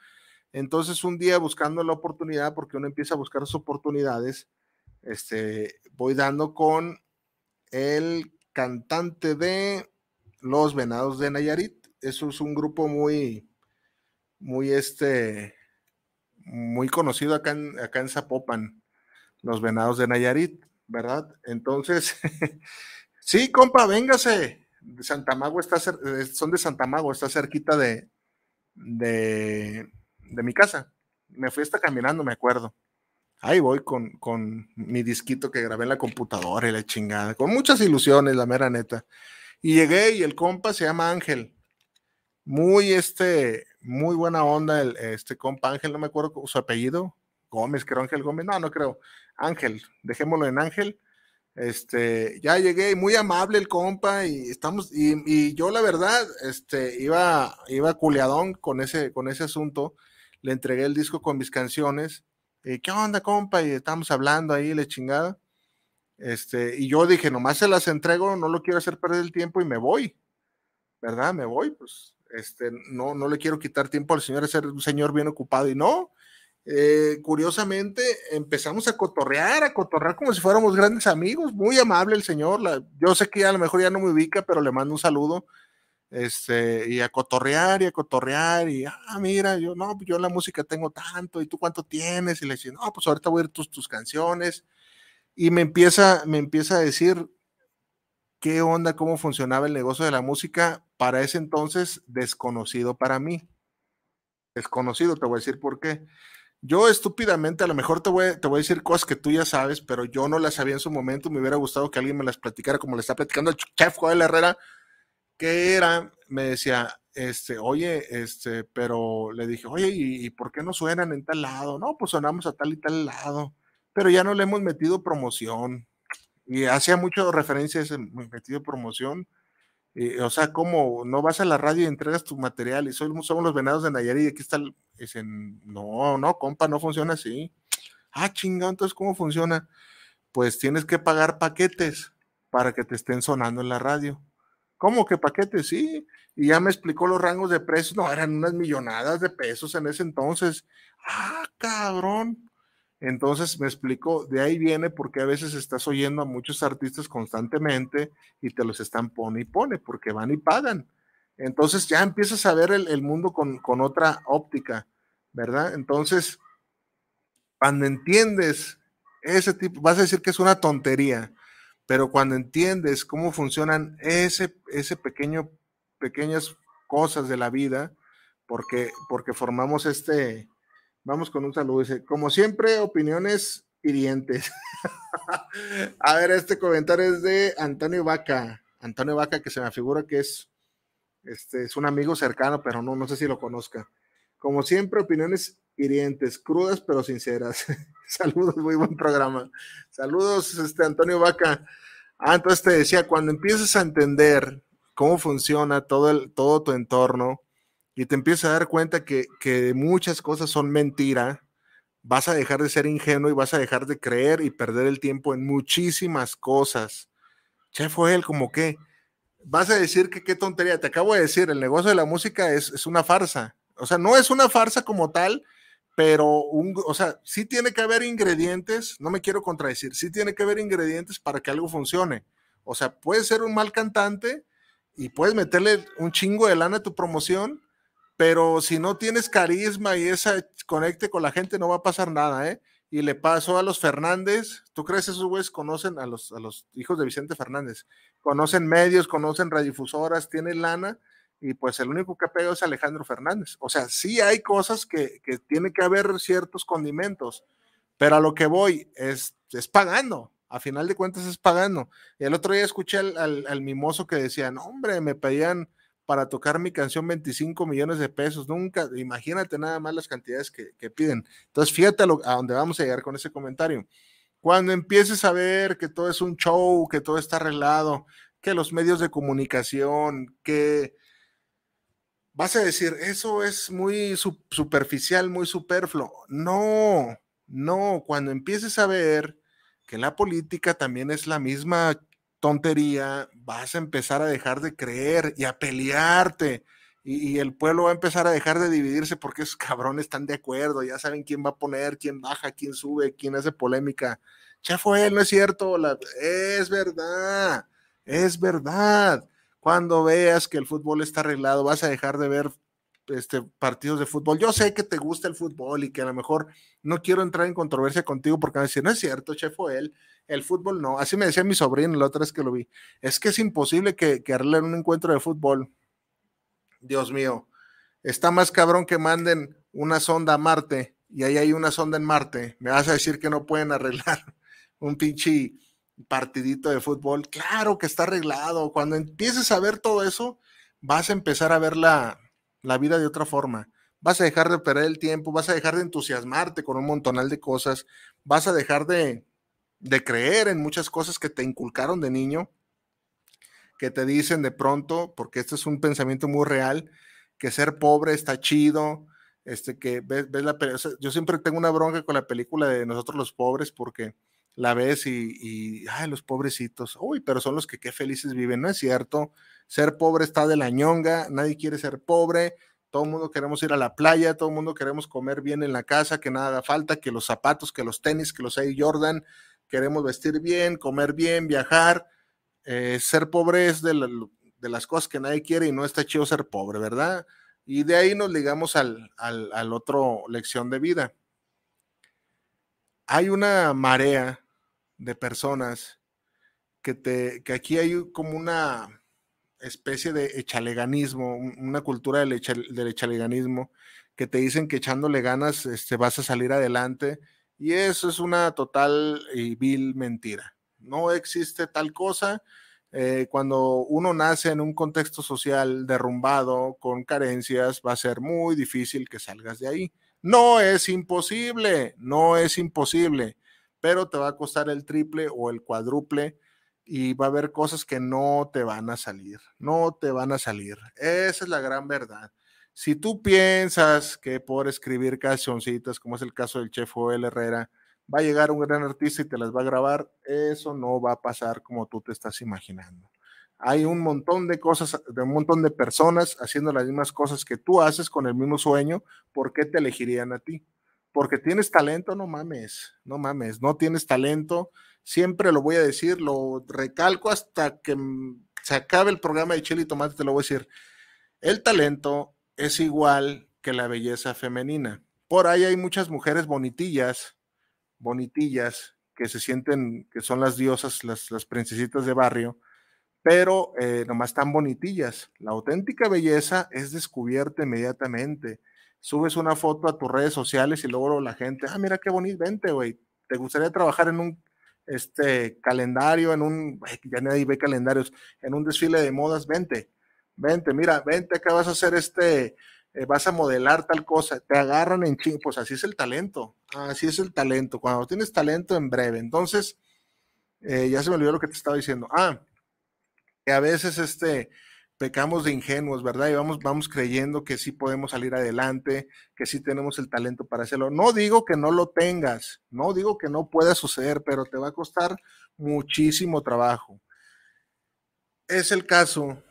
Entonces un día buscando la oportunidad, porque uno empieza a buscar sus oportunidades, este, voy dando con el cantante de Los Venados de Nayarit. Eso es un grupo muy, muy este, muy conocido acá en, acá en Zapopan, los venados de Nayarit, ¿verdad? Entonces, sí, compa, véngase. Santa Mago está eh, son de Santa está cerquita de, de, mi casa. Me fui hasta caminando, me acuerdo. Ahí voy con, con mi disquito que grabé en la computadora y la chingada, con muchas ilusiones, la mera neta. Y llegué y el compa se llama Ángel. Muy este, muy buena onda el, este compa Ángel, no me acuerdo su apellido, Gómez, creo Ángel Gómez, no, no creo, Ángel, dejémoslo en Ángel. Este, ya llegué, muy amable el compa y estamos, y, yo la verdad, este, iba, iba culeadón con ese, con ese asunto, le entregué el disco con mis canciones, y, eh, ¿qué onda compa? Y estamos hablando ahí, le chingada. Este, y yo dije, nomás se las entrego, no lo quiero hacer perder el tiempo y me voy, ¿verdad? Me voy, pues este, no, no le quiero quitar tiempo al señor, es un señor bien ocupado y no. Eh, curiosamente empezamos a cotorrear, a cotorrear como si fuéramos grandes amigos, muy amable el señor, yo sé que a lo mejor ya no me ubica, pero le mando un saludo, este, y a cotorrear y a cotorrear, y ah, mira, yo no, pues yo la música tengo tanto, y tú cuánto tienes, y le decía, no, pues ahorita voy a ir tus, tus canciones, y me empieza, me empieza a decir, qué onda, cómo funcionaba el negocio de la música, para ese entonces desconocido para mí. Desconocido, te voy a decir por qué. Yo estúpidamente, a lo mejor te voy, te voy a decir cosas que tú ya sabes, pero yo no las sabía en su momento, me hubiera gustado que alguien me las platicara, como le está platicando el chef Joel Herrera, que era, me decía, este, oye, este, pero le dije, oye, ¿y, ¿y, por qué no suenan en tal lado? No, pues sonamos a tal y tal lado, pero ya no le hemos metido promoción. Y hacía mucho referencia a ese metido de promoción. Eh, o sea, como no vas a la radio y entregas tu material y somos, somos los venados de Nayarit y aquí está no, no, compa, no funciona así. Ah, chingado, entonces, ¿cómo funciona? Pues tienes que pagar paquetes para que te estén sonando en la radio. ¿Cómo que paquetes? Sí. Y ya me explicó los rangos de precios. No, eran unas millonadas de pesos en ese entonces. Ah, cabrón. Entonces me explico, de ahí viene porque a veces estás oyendo a muchos artistas constantemente y te los están pone y pone, porque van y pagan. Entonces ya empiezas a ver el, mundo con, con, otra óptica, ¿verdad? Entonces, cuando entiendes ese tipo, vas a decir que es una tontería, pero cuando entiendes cómo funcionan ese, ese pequeño, pequeñas cosas de la vida, porque, porque formamos este, Vamos con un saludo. Dice, como siempre, opiniones hirientes. a ver, este comentario es de Antonio Vaca. Antonio Vaca, que se me figura que es, este, es un amigo cercano, pero no, no sé si lo conozca. Como siempre, opiniones hirientes, crudas pero sinceras. Saludos, muy buen programa. Saludos, este Antonio Vaca. Ah, entonces te decía, cuando empiezas a entender cómo funciona todo, el, todo tu entorno, y te empiezas a dar cuenta que, muchas cosas son mentira, vas a dejar de ser ingenuo y vas a dejar de creer y perder el tiempo en muchísimas cosas. fue él como que vas a decir que qué tontería, te acabo de decir, el negocio de la música es, una farsa. O sea, no es una farsa como tal, pero, un, o sea, sí tiene que haber ingredientes, no me quiero contradecir, sí tiene que haber ingredientes para que algo funcione. O sea, puedes ser un mal cantante y puedes meterle un chingo de lana a tu promoción, pero si no tienes carisma y esa conecte con la gente, no va a pasar nada, ¿eh? Y le pasó a los Fernández, ¿tú crees esos güeyes conocen a los, a los hijos de Vicente Fernández? Conocen medios, conocen radiodifusoras, tienen lana, y pues el único que ha pegado es Alejandro Fernández. O sea, sí hay cosas que, que tiene que haber ciertos condimentos, pero a lo que voy es, es pagando, a final de cuentas es pagando. el otro día escuché al, mimoso que decía, hombre, me pedían para tocar mi canción 25 millones de pesos. Nunca, imagínate nada más las cantidades que, que piden. Entonces, fíjate a, a dónde vamos a llegar con ese comentario. Cuando empieces a ver que todo es un show, que todo está arreglado, que los medios de comunicación, que vas a decir, eso es muy superficial, muy superfluo. No, no, cuando empieces a ver que la política también es la misma tontería, vas a empezar a dejar de creer y a pelearte. Y, el pueblo va a empezar a dejar de dividirse porque esos cabrones están de acuerdo, ya saben quién va a poner, quién baja, quién sube, quién hace polémica. Ya fue, no es cierto, es verdad, es verdad. Cuando veas que el fútbol está arreglado, vas a dejar de ver este, partidos de fútbol. Yo sé que te gusta el fútbol y que a lo mejor no quiero entrar en controversia contigo porque me decir, no es cierto, chef, él, el fútbol no. Así me decía mi sobrino la otra vez que lo vi. Es que es imposible que, que arreglen un encuentro de fútbol. Dios mío, está más cabrón que manden una sonda a Marte y ahí hay una sonda en Marte. Me vas a decir que no pueden arreglar un pinche partidito de fútbol. Claro que está arreglado. Cuando empieces a ver todo eso, vas a empezar a ver la, la vida de otra forma. Vas a dejar de perder el tiempo, vas a dejar de entusiasmarte con un montonal de cosas, vas a dejar de, de creer en muchas cosas que te inculcaron de niño, que te dicen de pronto, porque este es un pensamiento muy real, que ser pobre está chido, este que ves, la yo siempre tengo una bronca con la película de nosotros los pobres porque la ves y, y ay, los pobrecitos, uy, pero son los que qué felices viven, no es cierto, ser pobre está de la ñonga, nadie quiere ser pobre, todo el mundo queremos ir a la playa, todo el mundo queremos comer bien en la casa, que nada da falta, que los zapatos, que los tenis, que los hay Jordan, queremos vestir bien, comer bien, viajar. Eh, ser pobre es de, las cosas que nadie quiere y no está chido ser pobre, ¿verdad? Y de ahí nos ligamos al, otro lección de vida. Hay una marea de personas que, te, que aquí hay como una, especie de echaleganismo, una cultura del, echaleganismo, que te dicen que echándole ganas este, vas a salir adelante, y eso es una total y vil mentira. No existe tal cosa. Eh, cuando uno nace en un contexto social derrumbado, con carencias, va a ser muy difícil que salgas de ahí. No es imposible, no es imposible, pero te va a costar el triple o el cuádruple y va a haber cosas que no te van a salir, no te van a salir. Esa es la gran verdad. Si tú piensas que por escribir cancioncitas, como es el caso del chef Joel Herrera, va a llegar un gran artista y te las va a grabar, eso no va a pasar como tú te estás imaginando. Hay un montón de cosas, de un montón de personas haciendo las mismas cosas que tú haces con el mismo sueño, ¿por qué te elegirían a ti? Porque tienes talento, no mames, no mames, no tienes talento, siempre lo voy a decir, lo recalco hasta que se acabe el programa de Chile y Tomate, te lo voy a decir. El talento es igual que la belleza femenina. Por ahí hay muchas mujeres bonitillas, bonitillas, que se sienten que son las diosas, las, princesitas de barrio, pero eh, nomás tan bonitillas. La auténtica belleza es descubierta inmediatamente. Subes una foto a tus redes sociales y luego la gente, ah, mira qué bonito, vente, güey. ¿Te gustaría trabajar en un este calendario, en un, ya nadie ve calendarios, en un desfile de modas, vente, vente, mira, vente, acá vas a hacer este, eh, vas a modelar tal cosa, te agarran en ching, pues así es el talento, así es el talento, cuando tienes talento en breve, entonces, eh, ya se me olvidó lo que te estaba diciendo, ah, que a veces este, pecamos de ingenuos, ¿verdad? Y vamos, vamos creyendo que sí podemos salir adelante, que sí tenemos el talento para hacerlo. No digo que no lo tengas, no digo que no pueda suceder, pero te va a costar muchísimo trabajo. Es el caso,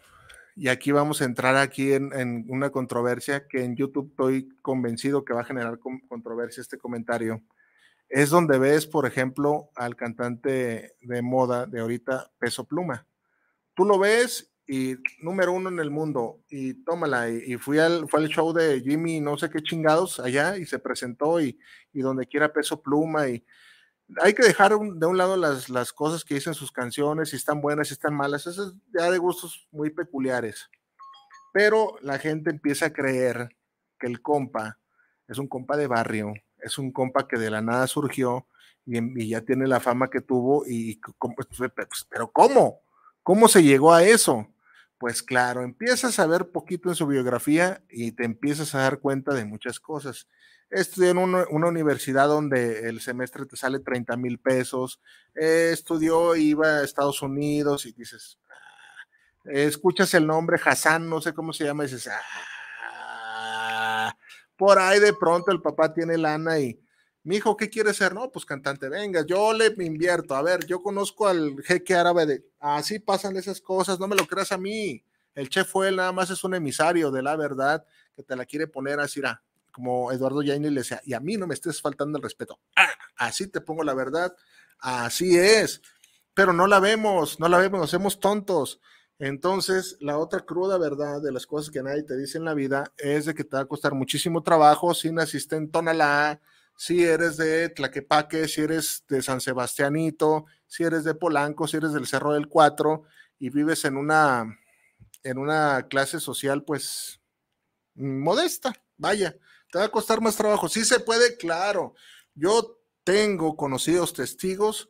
y aquí vamos a entrar aquí en, en una controversia que en YouTube estoy convencido que va a generar controversia este comentario. Es donde ves, por ejemplo, al cantante de moda de ahorita, Peso Pluma. Tú lo ves y número uno en el mundo, y tómala, y, fui al, fue show de Jimmy, no sé qué chingados, allá, y se presentó, y, donde quiera peso pluma, y hay que dejar de un lado las, cosas que dicen sus canciones, si están buenas, si están malas, eso es ya de gustos muy peculiares, pero la gente empieza a creer que el compa es un compa de barrio, es un compa que de la nada surgió, y, y ya tiene la fama que tuvo, y, pues, pues, pero ¿cómo? ¿Cómo se llegó a eso? pues claro, empiezas a ver poquito en su biografía y te empiezas a dar cuenta de muchas cosas. Estudió en una, universidad donde el semestre te sale 30 mil pesos, eh, estudió, iba a Estados Unidos y dices, ah", escuchas el nombre Hassan, no sé cómo se llama, y dices, ah, por ahí de pronto el papá tiene lana y mi hijo, ¿qué quiere ser? No, pues cantante, venga, yo le invierto. A ver, yo conozco al jeque árabe de así pasan esas cosas, no me lo creas a mí. El chef fue nada más es un emisario de la verdad que te la quiere poner así, como Eduardo Yaini le decía, y a mí no me estés faltando el respeto. Ah, así te pongo la verdad, así es. Pero no la vemos, no la vemos, nos hacemos tontos. Entonces, la otra cruda verdad de las cosas que nadie te dice en la vida es de que te va a costar muchísimo trabajo si naciste en la si eres de Tlaquepaque, si eres de San Sebastianito, si eres de Polanco, si eres del Cerro del Cuatro y vives en una, en una clase social, pues modesta, vaya, te va a costar más trabajo. Si se puede, claro. Yo tengo conocidos testigos,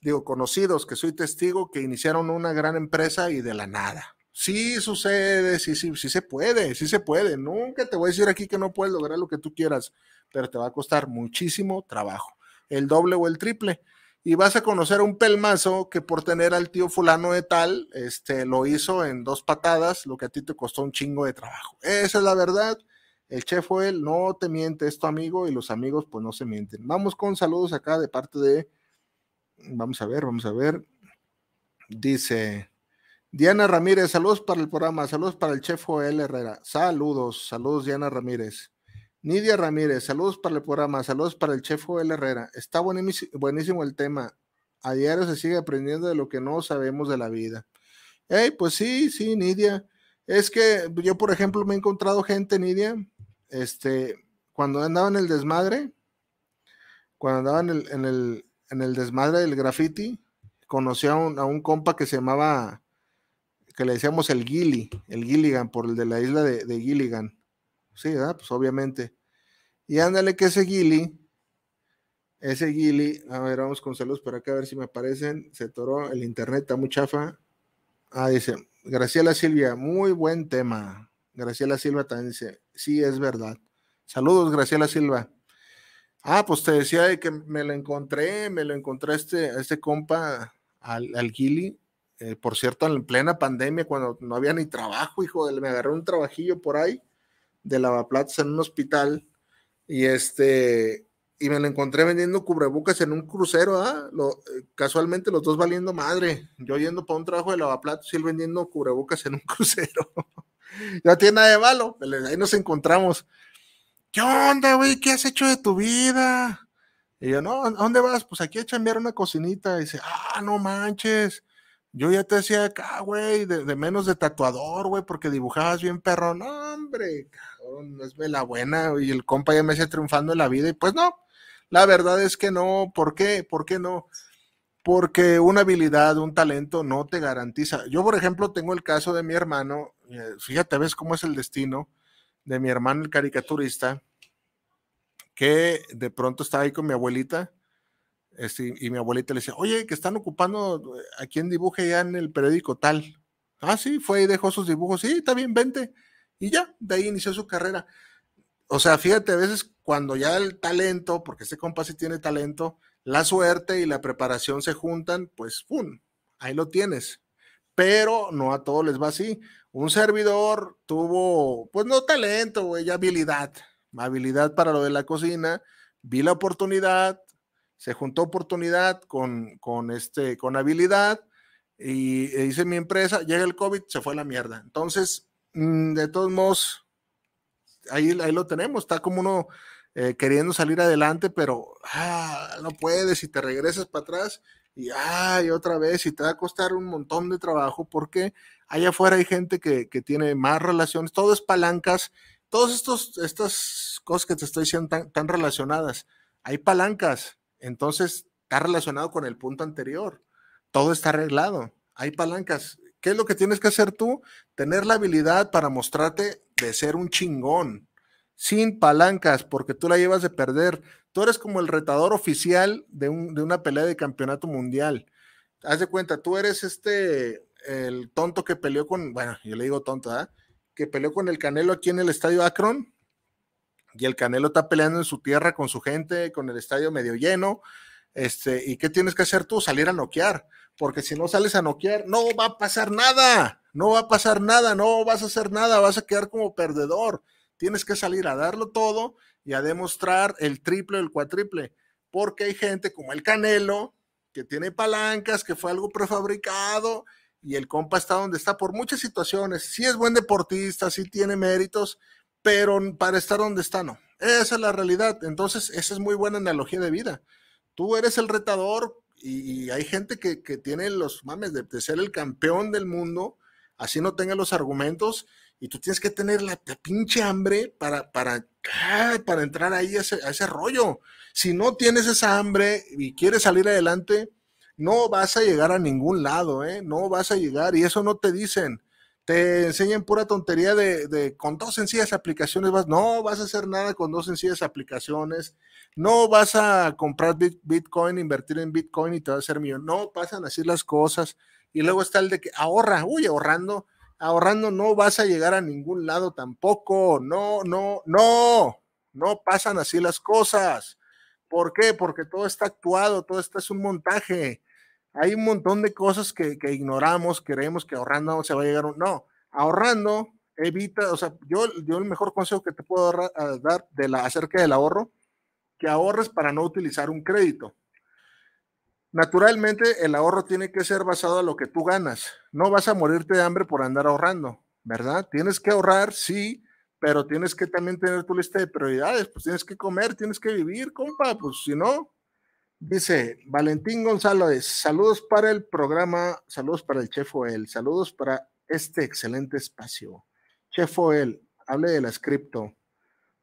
digo conocidos que soy testigo, que iniciaron una gran empresa y de la nada. Sí sucede, sí, sí, sí se puede, sí se puede. Nunca te voy a decir aquí que no puedes lograr lo que tú quieras pero te va a costar muchísimo trabajo, el doble o el triple. Y vas a conocer un pelmazo que por tener al tío fulano de tal, este, lo hizo en dos patadas, lo que a ti te costó un chingo de trabajo. Esa es la verdad. El chef él, no te miente, esto amigo y los amigos pues no se mienten. Vamos con saludos acá de parte de, vamos a ver, vamos a ver. Dice, Diana Ramírez, saludos para el programa, saludos para el chef Joel Herrera. Saludos, saludos Diana Ramírez. Nidia Ramírez, saludos para el programa, saludos para el chef Joel Herrera. Está buenísimo el tema. A diario se sigue aprendiendo de lo que no sabemos de la vida. Hey, pues sí, sí, Nidia. Es que yo, por ejemplo, me he encontrado gente, Nidia, este, cuando andaba en el desmadre, cuando andaba en el, en el, desmadre del graffiti, conocí a un, compa que se llamaba, que le decíamos el Gili, el Gilligan, por el de la isla de, de Gilligan sí, ¿verdad? Pues obviamente. Y ándale que ese Gili, ese Gili, a ver, vamos con saludos para acá, a ver si me aparecen, se toró, el internet está muy chafa. Ah, dice, Graciela Silvia, muy buen tema. Graciela Silva también dice, sí, es verdad. Saludos, Graciela Silva. Ah, pues te decía de que me lo encontré, me lo encontré a este, este compa, al, al Gili, eh, por cierto, en plena pandemia, cuando no había ni trabajo, hijo, me agarré un trabajillo por ahí de lavaplatos en un hospital y este y me lo encontré vendiendo cubrebocas en un crucero, ¿ah? Lo, eh, casualmente los dos valiendo madre, yo yendo para un trabajo de lavaplatos y él vendiendo cubrebocas en un crucero. ya tiene nada de malo, ahí nos encontramos. ¿Qué onda, güey? ¿Qué has hecho de tu vida? Y yo, no, ¿a dónde vas? Pues aquí a chambear una cocinita. Y dice, ah, no manches. Yo ya te decía acá, güey, de, menos de tatuador, güey, porque dibujabas bien perro, ¡No, hombre, no es la buena y el compa ya me está triunfando en la vida y pues no, la verdad es que no, ¿por qué? ¿Por qué no? Porque una habilidad, un talento no te garantiza. Yo, por ejemplo, tengo el caso de mi hermano, eh, fíjate, ves cómo es el destino de mi hermano el caricaturista, que de pronto está ahí con mi abuelita. Este, y mi abuelita le dice oye, que están ocupando eh, a quien dibuje ya en el periódico tal. Ah, sí, fue y dejó sus dibujos. Sí, está bien, vente. Y ya, de ahí inició su carrera. O sea, fíjate, a veces cuando ya el talento, porque este compa sí tiene talento, la suerte y la preparación se juntan, pues ¡pum! Ahí lo tienes. Pero no a todos les va así. Un servidor tuvo, pues no talento, güey, habilidad. Habilidad para lo de la cocina. Vi la oportunidad, se juntó oportunidad con, con, este, con habilidad y e hice mi empresa. Llega el COVID, se fue a la mierda. Entonces, Mm, de todos modos, ahí, ahí lo tenemos, está como uno eh, queriendo salir adelante, pero ah, no puedes y te regresas para atrás y, ah, otra vez y te va a costar un montón de trabajo porque allá afuera hay gente que, tiene más relaciones, todo es palancas, todas estas cosas que te estoy diciendo tan, tan relacionadas, hay palancas, entonces está relacionado con el punto anterior, todo está arreglado, hay palancas, ¿Qué es lo que tienes que hacer tú? Tener la habilidad para mostrarte de ser un chingón, sin palancas, porque tú la llevas de perder. Tú eres como el retador oficial de, una pelea de campeonato mundial. Haz de cuenta, tú eres este, el tonto que peleó con, bueno, yo le digo tonto, ¿ah? Que peleó con el Canelo aquí en el estadio Akron. Y el Canelo está peleando en su tierra con su gente, con el estadio medio lleno. Este, ¿Y qué tienes que hacer tú? Salir a noquear porque si no sales a noquear, no va a pasar nada, no va a pasar nada, no vas a hacer nada, vas a quedar como perdedor. Tienes que salir a darlo todo y a demostrar el triple, el cuatriple, porque hay gente como el Canelo, que tiene palancas, que fue algo prefabricado y el compa está donde está por muchas situaciones. Sí es buen deportista, sí tiene méritos, pero para estar donde está no. Esa es la realidad. Entonces, esa es muy buena analogía de vida. Tú eres el retador y, hay gente que, tiene los mames de, ser el campeón del mundo, así no tenga los argumentos, y tú tienes que tener la, pinche hambre para, para, ah, para entrar ahí a ese, a ese rollo. Si no tienes esa hambre y quieres salir adelante, no vas a llegar a ningún lado, ¿eh? No vas a llegar, y eso no te dicen te enseñan pura tontería de, con dos sencillas aplicaciones vas, no vas a hacer nada con dos sencillas aplicaciones, no vas a comprar Bitcoin, invertir en Bitcoin y te va a hacer mío No pasan así las cosas. Y luego está el de que ahorra, uy, ahorrando, ahorrando no vas a llegar a ningún lado tampoco. No, no, no, no pasan así las cosas. ¿Por qué? Porque todo está actuado, todo está es un montaje. Hay un montón de cosas que, que ignoramos, creemos que ahorrando se va a llegar un... No, ahorrando evita, o sea, yo, yo el mejor consejo que te puedo dar de la, acerca del ahorro, que ahorres para no utilizar un crédito. Naturalmente, el ahorro tiene que ser basado a lo que tú ganas. No vas a morirte de hambre por andar ahorrando, ¿verdad? Tienes que ahorrar, sí, pero tienes que también tener tu lista de prioridades, pues tienes que comer, tienes que vivir, compa, pues si no, Dice Valentín González, saludos para el programa, saludos para el Chef Oel, saludos para este excelente espacio. Chef Oel, hable de las cripto.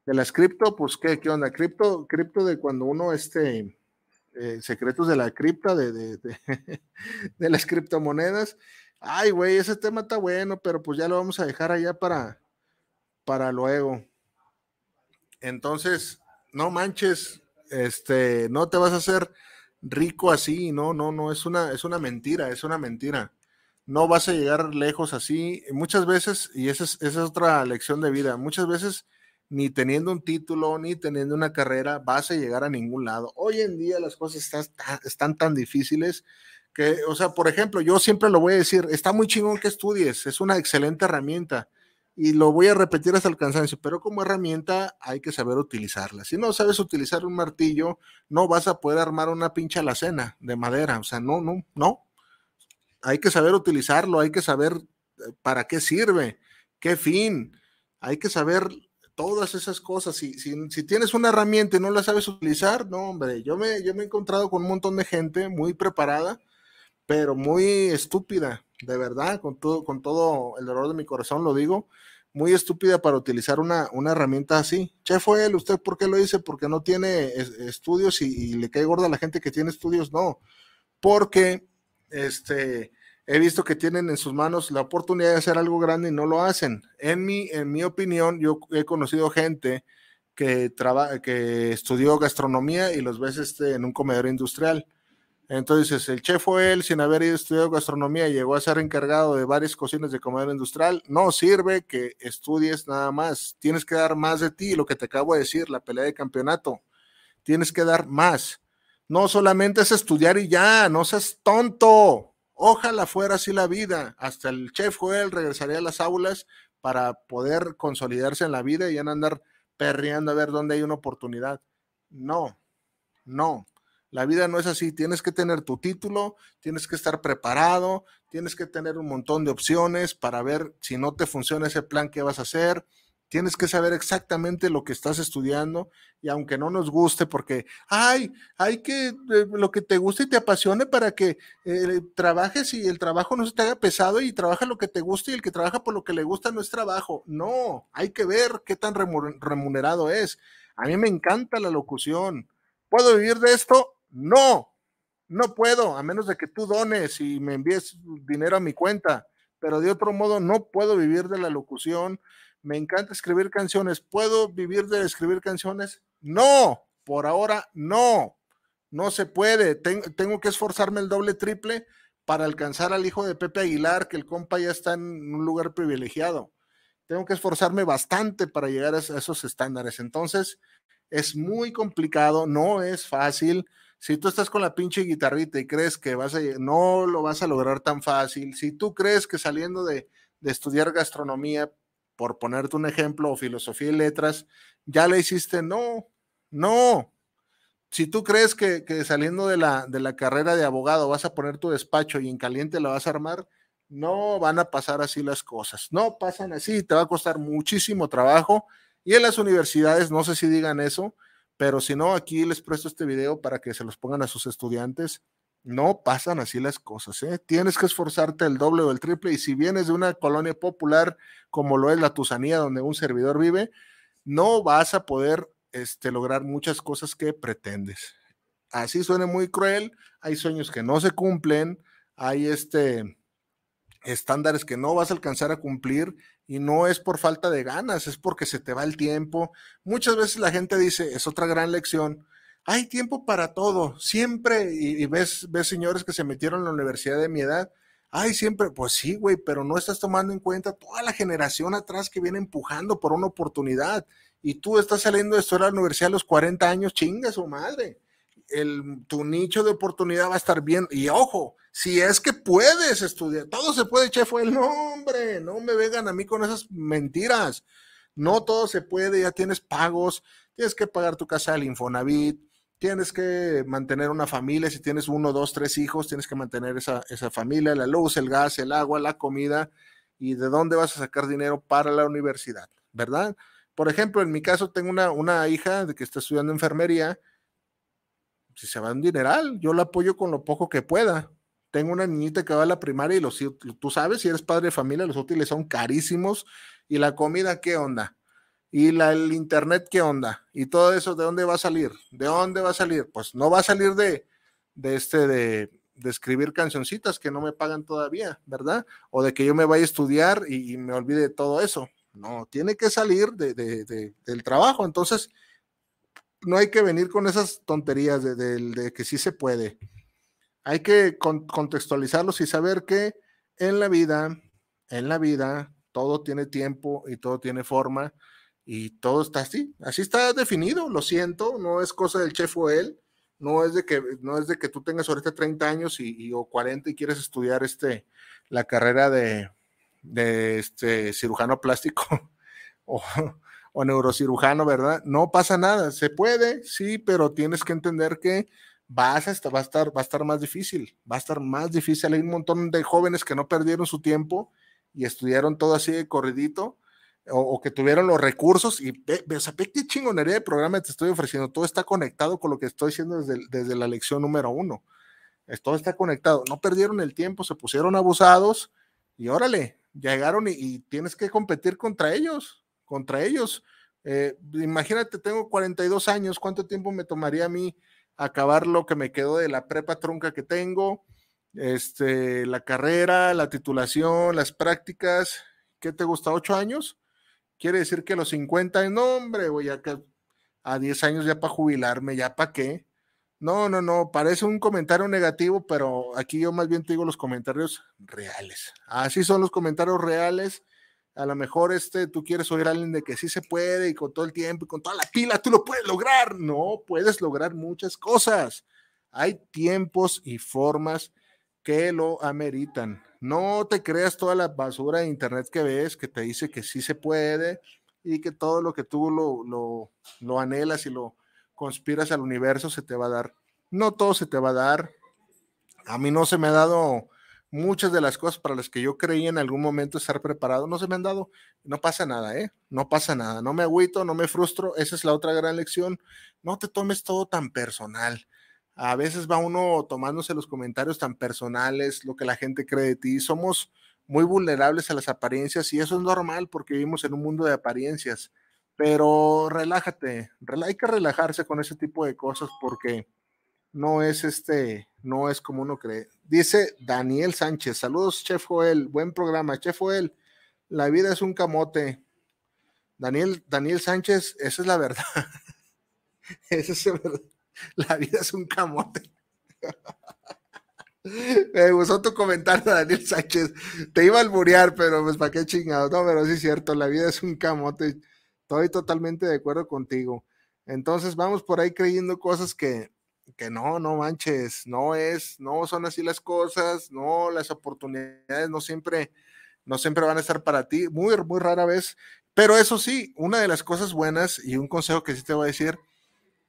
De las cripto, pues qué, onda, cripto, cripto de cuando uno este eh, secretos de la cripta, de, de, de, de las criptomonedas. Ay, güey, ese tema está bueno, pero pues ya lo vamos a dejar allá para, para luego. Entonces, no manches, este, no te vas a hacer rico así, no, no, no, es una, es una mentira, es una mentira. No vas a llegar lejos así. Muchas veces, y esa es, esa es otra lección de vida, muchas veces ni teniendo un título, ni teniendo una carrera, vas a llegar a ningún lado. Hoy en día las cosas están, están tan difíciles que, o sea, por ejemplo, yo siempre lo voy a decir, está muy chingón que estudies, es una excelente herramienta, y lo voy a repetir hasta el cansancio, pero como herramienta hay que saber utilizarla. Si no sabes utilizar un martillo, no vas a poder armar una la alacena de madera. O sea, no, no, no. Hay que saber utilizarlo, hay que saber eh, para qué sirve, qué fin. Hay que saber todas esas cosas. Si, si, tienes una herramienta y no la sabes utilizar, no, hombre, yo me, yo me he encontrado con un montón de gente muy preparada, pero muy estúpida, de verdad, con todo, con todo el dolor de mi corazón lo digo muy estúpida para utilizar una, herramienta así. fue él, ¿usted por qué lo dice? Porque no tiene estudios y, le cae gorda a la gente que tiene estudios, no. Porque este, he visto que tienen en sus manos la oportunidad de hacer algo grande y no lo hacen. En mi, en mi opinión, yo he conocido gente que, trabaja que estudió gastronomía y los ves este, en un comedor industrial. Entonces, el chef fue él, sin haber ido estudiar gastronomía, llegó a ser encargado de varias cocinas de comedor industrial. No sirve que estudies nada más. Tienes que dar más de ti, lo que te acabo de decir, la pelea de campeonato. Tienes que dar más. No solamente es estudiar y ya, no seas tonto. Ojalá fuera así la vida. Hasta el chef Joel regresaría a las aulas para poder consolidarse en la vida y ya no andar perreando a ver dónde hay una oportunidad. No, no. La vida no es así. Tienes que tener tu título, tienes que estar preparado, tienes que tener un montón de opciones para ver si no te funciona ese plan que vas a hacer. Tienes que saber exactamente lo que estás estudiando y aunque no nos guste, porque, hay que eh, lo que te guste y te apasione para que eh, trabajes y el trabajo no se te haga pesado y trabaja lo que te guste y el que trabaja por lo que le gusta no es trabajo. No, hay que ver qué tan remunerado es. A mí me encanta la locución. ¿Puedo vivir de esto? No, no puedo, a menos de que tú dones y me envíes dinero a mi cuenta, pero de otro modo no puedo vivir de la locución. Me encanta escribir canciones. ¿Puedo vivir de escribir canciones? No, por ahora no. No se puede. tengo que esforzarme el doble triple para alcanzar al hijo de Pepe Aguilar, que el compa ya está en un lugar privilegiado. Tengo que esforzarme bastante para llegar a esos estándares. Entonces, es muy complicado, no es fácil si tú estás con la pinche guitarrita y crees que vas a, no lo vas a lograr tan fácil, si tú crees que saliendo de, estudiar gastronomía, por ponerte un ejemplo, o filosofía y letras, ya le hiciste, no, no. Si tú crees que, saliendo de la, de la carrera de abogado vas a poner tu despacho y en caliente la vas a armar, no van a pasar así las cosas. No pasan así, te va a costar muchísimo trabajo. Y en las universidades, no sé si digan eso, pero si no, aquí les presto este video para que se los pongan a sus estudiantes. No pasan así las cosas, ¿eh? Tienes que esforzarte el doble o el triple y si vienes de una colonia popular como lo es la Tusanía, donde un servidor vive, no vas a poder este, lograr muchas cosas que pretendes. Así suene muy cruel, hay sueños que no se cumplen, hay este, estándares que no vas a alcanzar a cumplir y no es por falta de ganas, es porque se te va el tiempo. Muchas veces la gente dice, es otra gran lección, hay tiempo para todo, siempre, y, ves, ves señores que se metieron en la universidad de mi edad, Hay siempre, pues sí, güey, pero no estás tomando en cuenta toda la generación atrás que viene empujando por una oportunidad, y tú estás saliendo de estudiar a la universidad a los 40 años, chingas su madre. El, tu nicho de oportunidad va a estar bien, y ojo, si es que puedes estudiar, todo se puede, chef, el hombre no me vengan a mí con esas mentiras. No todo se puede, ya tienes pagos, tienes que pagar tu casa al Infonavit, tienes que mantener una familia, si tienes uno, dos, tres hijos, tienes que mantener esa, esa familia, la luz, el gas, el agua, la comida, y de dónde vas a sacar dinero para la universidad, ¿verdad? Por ejemplo, en mi caso tengo una, hija de que está estudiando enfermería, si se va un dineral, yo la apoyo con lo poco que pueda, tengo una niñita que va a la primaria y los, tú sabes, si eres padre de familia, los útiles son carísimos. ¿Y la comida qué onda? ¿Y la, el internet qué onda? ¿Y todo eso de dónde va a salir? ¿De dónde va a salir? Pues no va a salir de, de este, de, de escribir cancioncitas que no me pagan todavía, ¿verdad? O de que yo me vaya a estudiar y, me olvide todo eso. No, tiene que salir de, de, del trabajo. Entonces, no hay que venir con esas tonterías de, que sí se puede hay que contextualizarlos y saber que en la vida, en la vida, todo tiene tiempo y todo tiene forma y todo está así, así está definido, lo siento, no es cosa del chef o él, no es de que, no es de que tú tengas ahorita 30 años y, o 40 y quieres estudiar este, la carrera de, este, cirujano plástico o neurocirujano, ¿verdad? No pasa nada, se puede, sí, pero tienes que entender que va a estar, va a estar más difícil, va a estar más difícil. Hay un montón de jóvenes que no perdieron su tiempo y estudiaron todo así de corridito o, que tuvieron los recursos y ve, qué chingonería de programa te estoy ofreciendo. Todo está conectado con lo que estoy haciendo desde, desde la lección número uno. Todo está conectado. No perdieron el tiempo, se pusieron abusados y órale, llegaron y, tienes que competir contra ellos, contra ellos. Eh, imagínate, tengo 42 años, ¿cuánto tiempo me tomaría a mí? acabar lo que me quedó de la prepa trunca que tengo, este, la carrera, la titulación, las prácticas. ¿Qué te gusta? ¿Ocho años? Quiere decir que los 50, no, hombre, voy a, a 10 años ya para jubilarme, ya para qué. No, no, no, parece un comentario negativo, pero aquí yo más bien te digo los comentarios reales. Así son los comentarios reales a lo mejor este, tú quieres oír a alguien de que sí se puede y con todo el tiempo y con toda la pila tú lo puedes lograr. No, puedes lograr muchas cosas. Hay tiempos y formas que lo ameritan. No te creas toda la basura de internet que ves, que te dice que sí se puede y que todo lo que tú lo, lo anhelas y lo conspiras al universo se te va a dar. No todo se te va a dar. A mí no se me ha dado muchas de las cosas para las que yo creía en algún momento estar preparado no se me han dado. No pasa nada, ¿eh? No pasa nada. No me agüito, no me frustro. Esa es la otra gran lección. No te tomes todo tan personal. A veces va uno tomándose los comentarios tan personales, lo que la gente cree de ti. Somos muy vulnerables a las apariencias y eso es normal porque vivimos en un mundo de apariencias. Pero relájate, hay que relajarse con ese tipo de cosas porque no es este, no es como uno cree. Dice Daniel Sánchez, saludos Chef Joel, buen programa, Chef Joel, la vida es un camote. Daniel, Daniel Sánchez, esa es la verdad. esa es la verdad. La vida es un camote. Me gustó tu comentario, Daniel Sánchez. Te iba a alburear, pero pues para qué chingados. No, pero sí es cierto, la vida es un camote. Estoy totalmente de acuerdo contigo. Entonces vamos por ahí creyendo cosas que, que no, no manches, no es, no son así las cosas, no, las oportunidades no siempre, no siempre van a estar para ti, muy, muy rara vez. Pero eso sí, una de las cosas buenas y un consejo que sí te voy a decir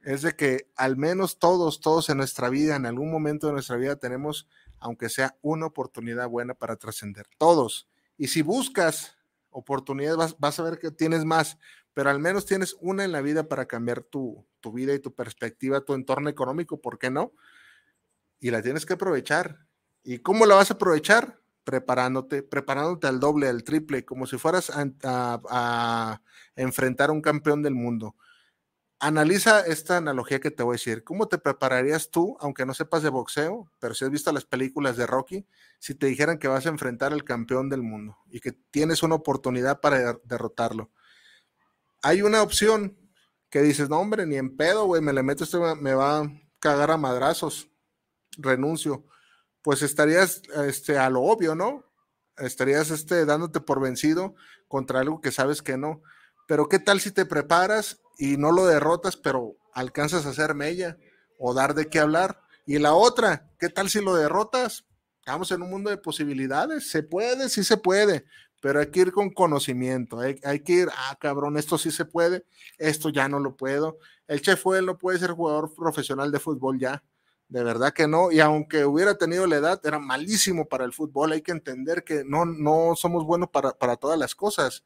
es de que al menos todos, todos en nuestra vida, en algún momento de nuestra vida tenemos, aunque sea una oportunidad buena para trascender, todos. Y si buscas oportunidades, vas, vas, a ver que tienes más, pero al menos tienes una en la vida para cambiar tu, tu vida y tu perspectiva, tu entorno económico, ¿por qué no? Y la tienes que aprovechar. ¿Y cómo la vas a aprovechar? Preparándote, preparándote al doble, al triple, como si fueras a, enfrentar a un campeón del mundo. Analiza esta analogía que te voy a decir. ¿Cómo te prepararías tú, aunque no sepas de boxeo, pero si has visto las películas de Rocky, si te dijeran que vas a enfrentar al campeón del mundo y que tienes una oportunidad para derrotarlo? Hay una opción que dices, no, hombre, ni en pedo, güey, me le meto, este, me va a cagar a madrazos, renuncio. Pues estarías este, a lo obvio, ¿no? Estarías este, dándote por vencido contra algo que sabes que no. Pero qué tal si te preparas y no lo derrotas, pero alcanzas a hacer mella o dar de qué hablar. Y la otra, ¿qué tal si lo derrotas? Estamos en un mundo de posibilidades. Se puede, sí se puede pero hay que ir con conocimiento, hay, que ir, ah, cabrón, esto sí se puede, esto ya no lo puedo. El Chef no puede ser jugador profesional de fútbol ya, de verdad que no, y aunque hubiera tenido la edad, era malísimo para el fútbol, hay que entender que no, no somos buenos para, todas las cosas.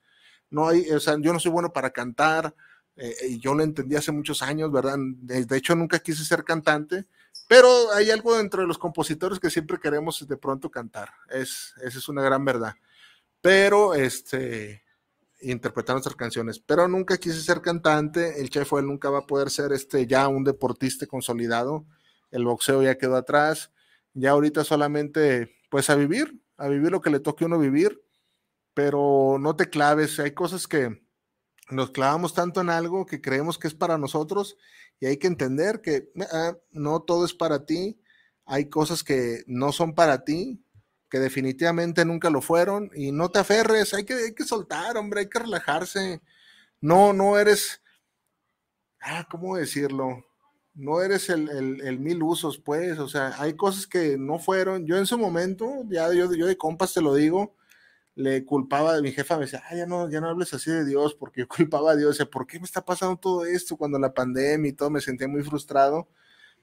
No hay, o yo no soy bueno para cantar, eh, y yo lo entendí hace muchos años, ¿verdad? De, hecho, nunca quise ser cantante, pero hay algo dentro de los compositores que siempre queremos de pronto cantar, es, esa es una gran verdad pero este, interpretar nuestras canciones. Pero nunca quise ser cantante, el chef él nunca va a poder ser este, ya un deportista consolidado, el boxeo ya quedó atrás, ya ahorita solamente pues a vivir, a vivir lo que le toque uno vivir, pero no te claves, hay cosas que nos clavamos tanto en algo que creemos que es para nosotros y hay que entender que ah, no todo es para ti, hay cosas que no son para ti, que definitivamente nunca lo fueron, y no te aferres, hay que, que soltar, hombre, hay que relajarse. No, no eres, ah, ¿cómo decirlo? No eres el, mil usos, pues, o sea, hay cosas que no fueron. Yo en su momento, ya yo, yo de compas te lo digo, le culpaba de mi jefa, me decía, ah, ya no, ya no hables así de Dios, porque yo culpaba a Dios, o sea, ¿por qué me está pasando todo esto cuando la pandemia y todo? Me sentía muy frustrado,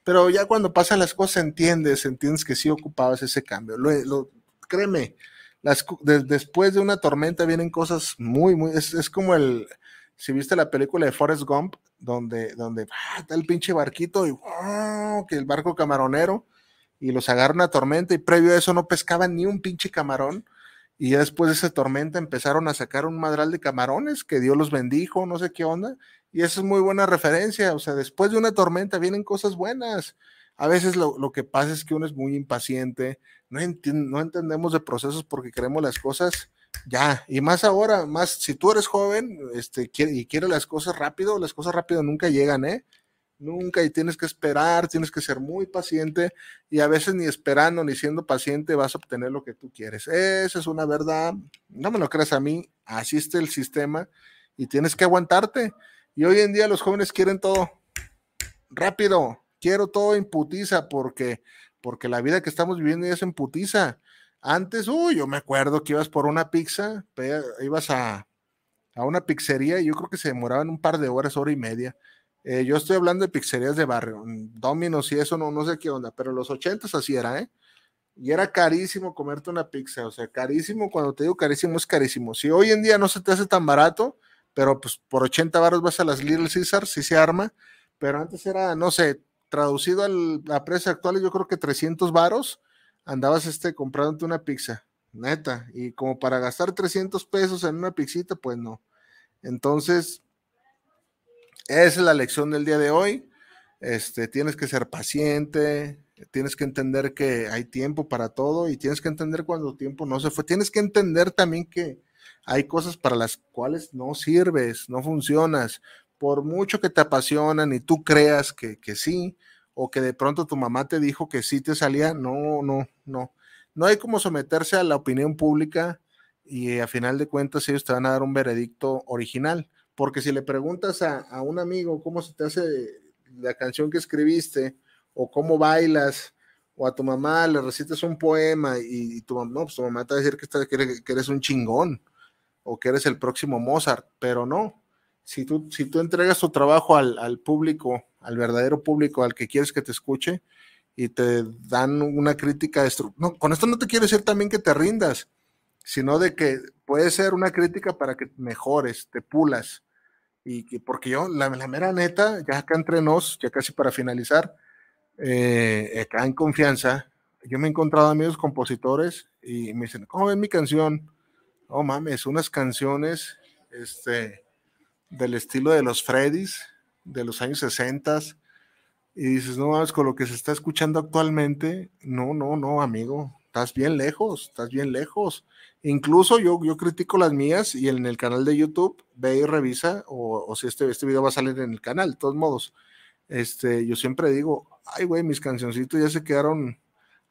pero ya cuando pasan las cosas entiendes, entiendes que sí ocupabas ese cambio, lo, créeme, las, después de una tormenta vienen cosas muy, muy, es, como el, si viste la película de Forrest Gump, donde, donde ah, está el pinche barquito y ah, que el barco camaronero y los agarra a tormenta y previo a eso no pescaban ni un pinche camarón y ya después de esa tormenta empezaron a sacar un madral de camarones que Dios los bendijo, no sé qué onda, y esa es muy buena referencia, o sea, después de una tormenta vienen cosas buenas a veces lo, que pasa es que uno es muy impaciente, no, no entendemos de procesos porque queremos las cosas ya, y más ahora, más si tú eres joven este, y quieres las cosas rápido, las cosas rápido nunca llegan, ¿eh? Nunca, y tienes que esperar, tienes que ser muy paciente, y a veces ni esperando ni siendo paciente vas a obtener lo que tú quieres. Esa es una verdad, no me lo creas a mí, así está el sistema, y tienes que aguantarte. Y hoy en día los jóvenes quieren todo rápido, quiero todo en putiza porque, porque la vida que estamos viviendo es en putiza. Antes, uy, yo me acuerdo que ibas por una pizza, ibas a, a una pizzería y yo creo que se demoraban un par de horas, hora y media. Eh, yo estoy hablando de pizzerías de barrio, mm, Dominos y eso, no, no sé qué onda, pero los ochentas así era, ¿eh? Y era carísimo comerte una pizza, o sea, carísimo, cuando te digo carísimo, es carísimo. Si hoy en día no se te hace tan barato, pero pues por 80 baros vas a las Little Caesars... si se arma, pero antes era, no sé, traducido al, la prensa actual, yo creo que 300 varos, andabas este, comprándote una pizza, neta, y como para gastar 300 pesos en una pizzita, pues no. Entonces, esa es la lección del día de hoy. Este, tienes que ser paciente, tienes que entender que hay tiempo para todo y tienes que entender cuando tiempo no se fue. Tienes que entender también que hay cosas para las cuales no sirves, no funcionas, por mucho que te apasionan y tú creas que, sí, o que de pronto tu mamá te dijo que sí te salía, no, no, no. No hay como someterse a la opinión pública y eh, a final de cuentas ellos te van a dar un veredicto original. Porque si le preguntas a, un amigo cómo se te hace la canción que escribiste, o cómo bailas, o a tu mamá le recitas un poema y, tu, no, pues mamá te va a decir que, que eres un chingón, o que eres el próximo Mozart, pero no, si tú, si tú entregas tu trabajo al, público, al verdadero público, al que quieres que te escuche, y te dan una crítica No, con esto no te quiero decir también que te rindas, sino de que puede ser una crítica para que mejores, te pulas. Y que, porque yo, la, la, mera neta, ya acá entre nos, ya casi para finalizar, eh, acá en confianza, yo me he encontrado amigos compositores y me dicen, ¿cómo ven mi canción? oh, mames, unas canciones, este, del estilo de los Freddys de los años 60 y dices, no con lo que se está escuchando actualmente, no, no, no, amigo, estás bien lejos, estás bien lejos. Incluso yo, yo critico las mías y en el canal de YouTube, ve y revisa, o, si este, este video va a salir en el canal, de todos modos. Este, yo siempre digo, ay, güey, mis cancioncitos ya se quedaron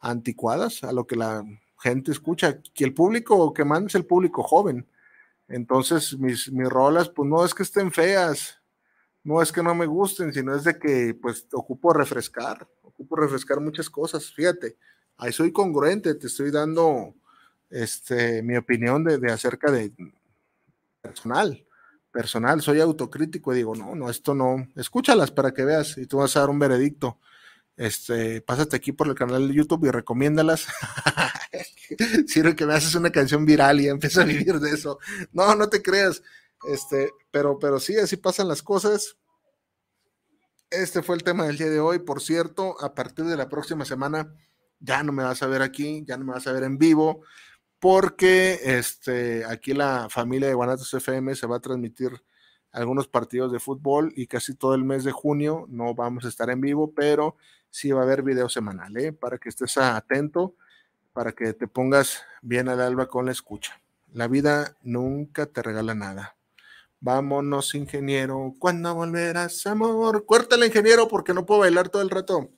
anticuadas a lo que la gente escucha. Que el público que manda es el público joven. Entonces, mis, mis rolas, pues no es que estén feas, no es que no me gusten, sino es de que pues ocupo refrescar, ocupo refrescar muchas cosas, fíjate, ahí soy congruente, te estoy dando este, mi opinión de, de acerca de personal, personal, soy autocrítico y digo, no, no, esto no, escúchalas para que veas y tú vas a dar un veredicto. Este, pásate aquí por el canal de YouTube y recomiéndalas. Sirve que me haces una canción viral y empiezo a vivir de eso. No, no te creas. Este, pero, pero sí, así pasan las cosas. Este fue el tema del día de hoy. Por cierto, a partir de la próxima semana ya no me vas a ver aquí, ya no me vas a ver en vivo, porque este, aquí la familia de Guanatos FM se va a transmitir algunos partidos de fútbol y casi todo el mes de junio no vamos a estar en vivo, pero sí va a haber video semanal, ¿eh? para que estés atento, para que te pongas bien al alba con la escucha. La vida nunca te regala nada. Vámonos, ingeniero. ¿Cuándo volverás, amor? Cuértale, ingeniero, porque no puedo bailar todo el rato.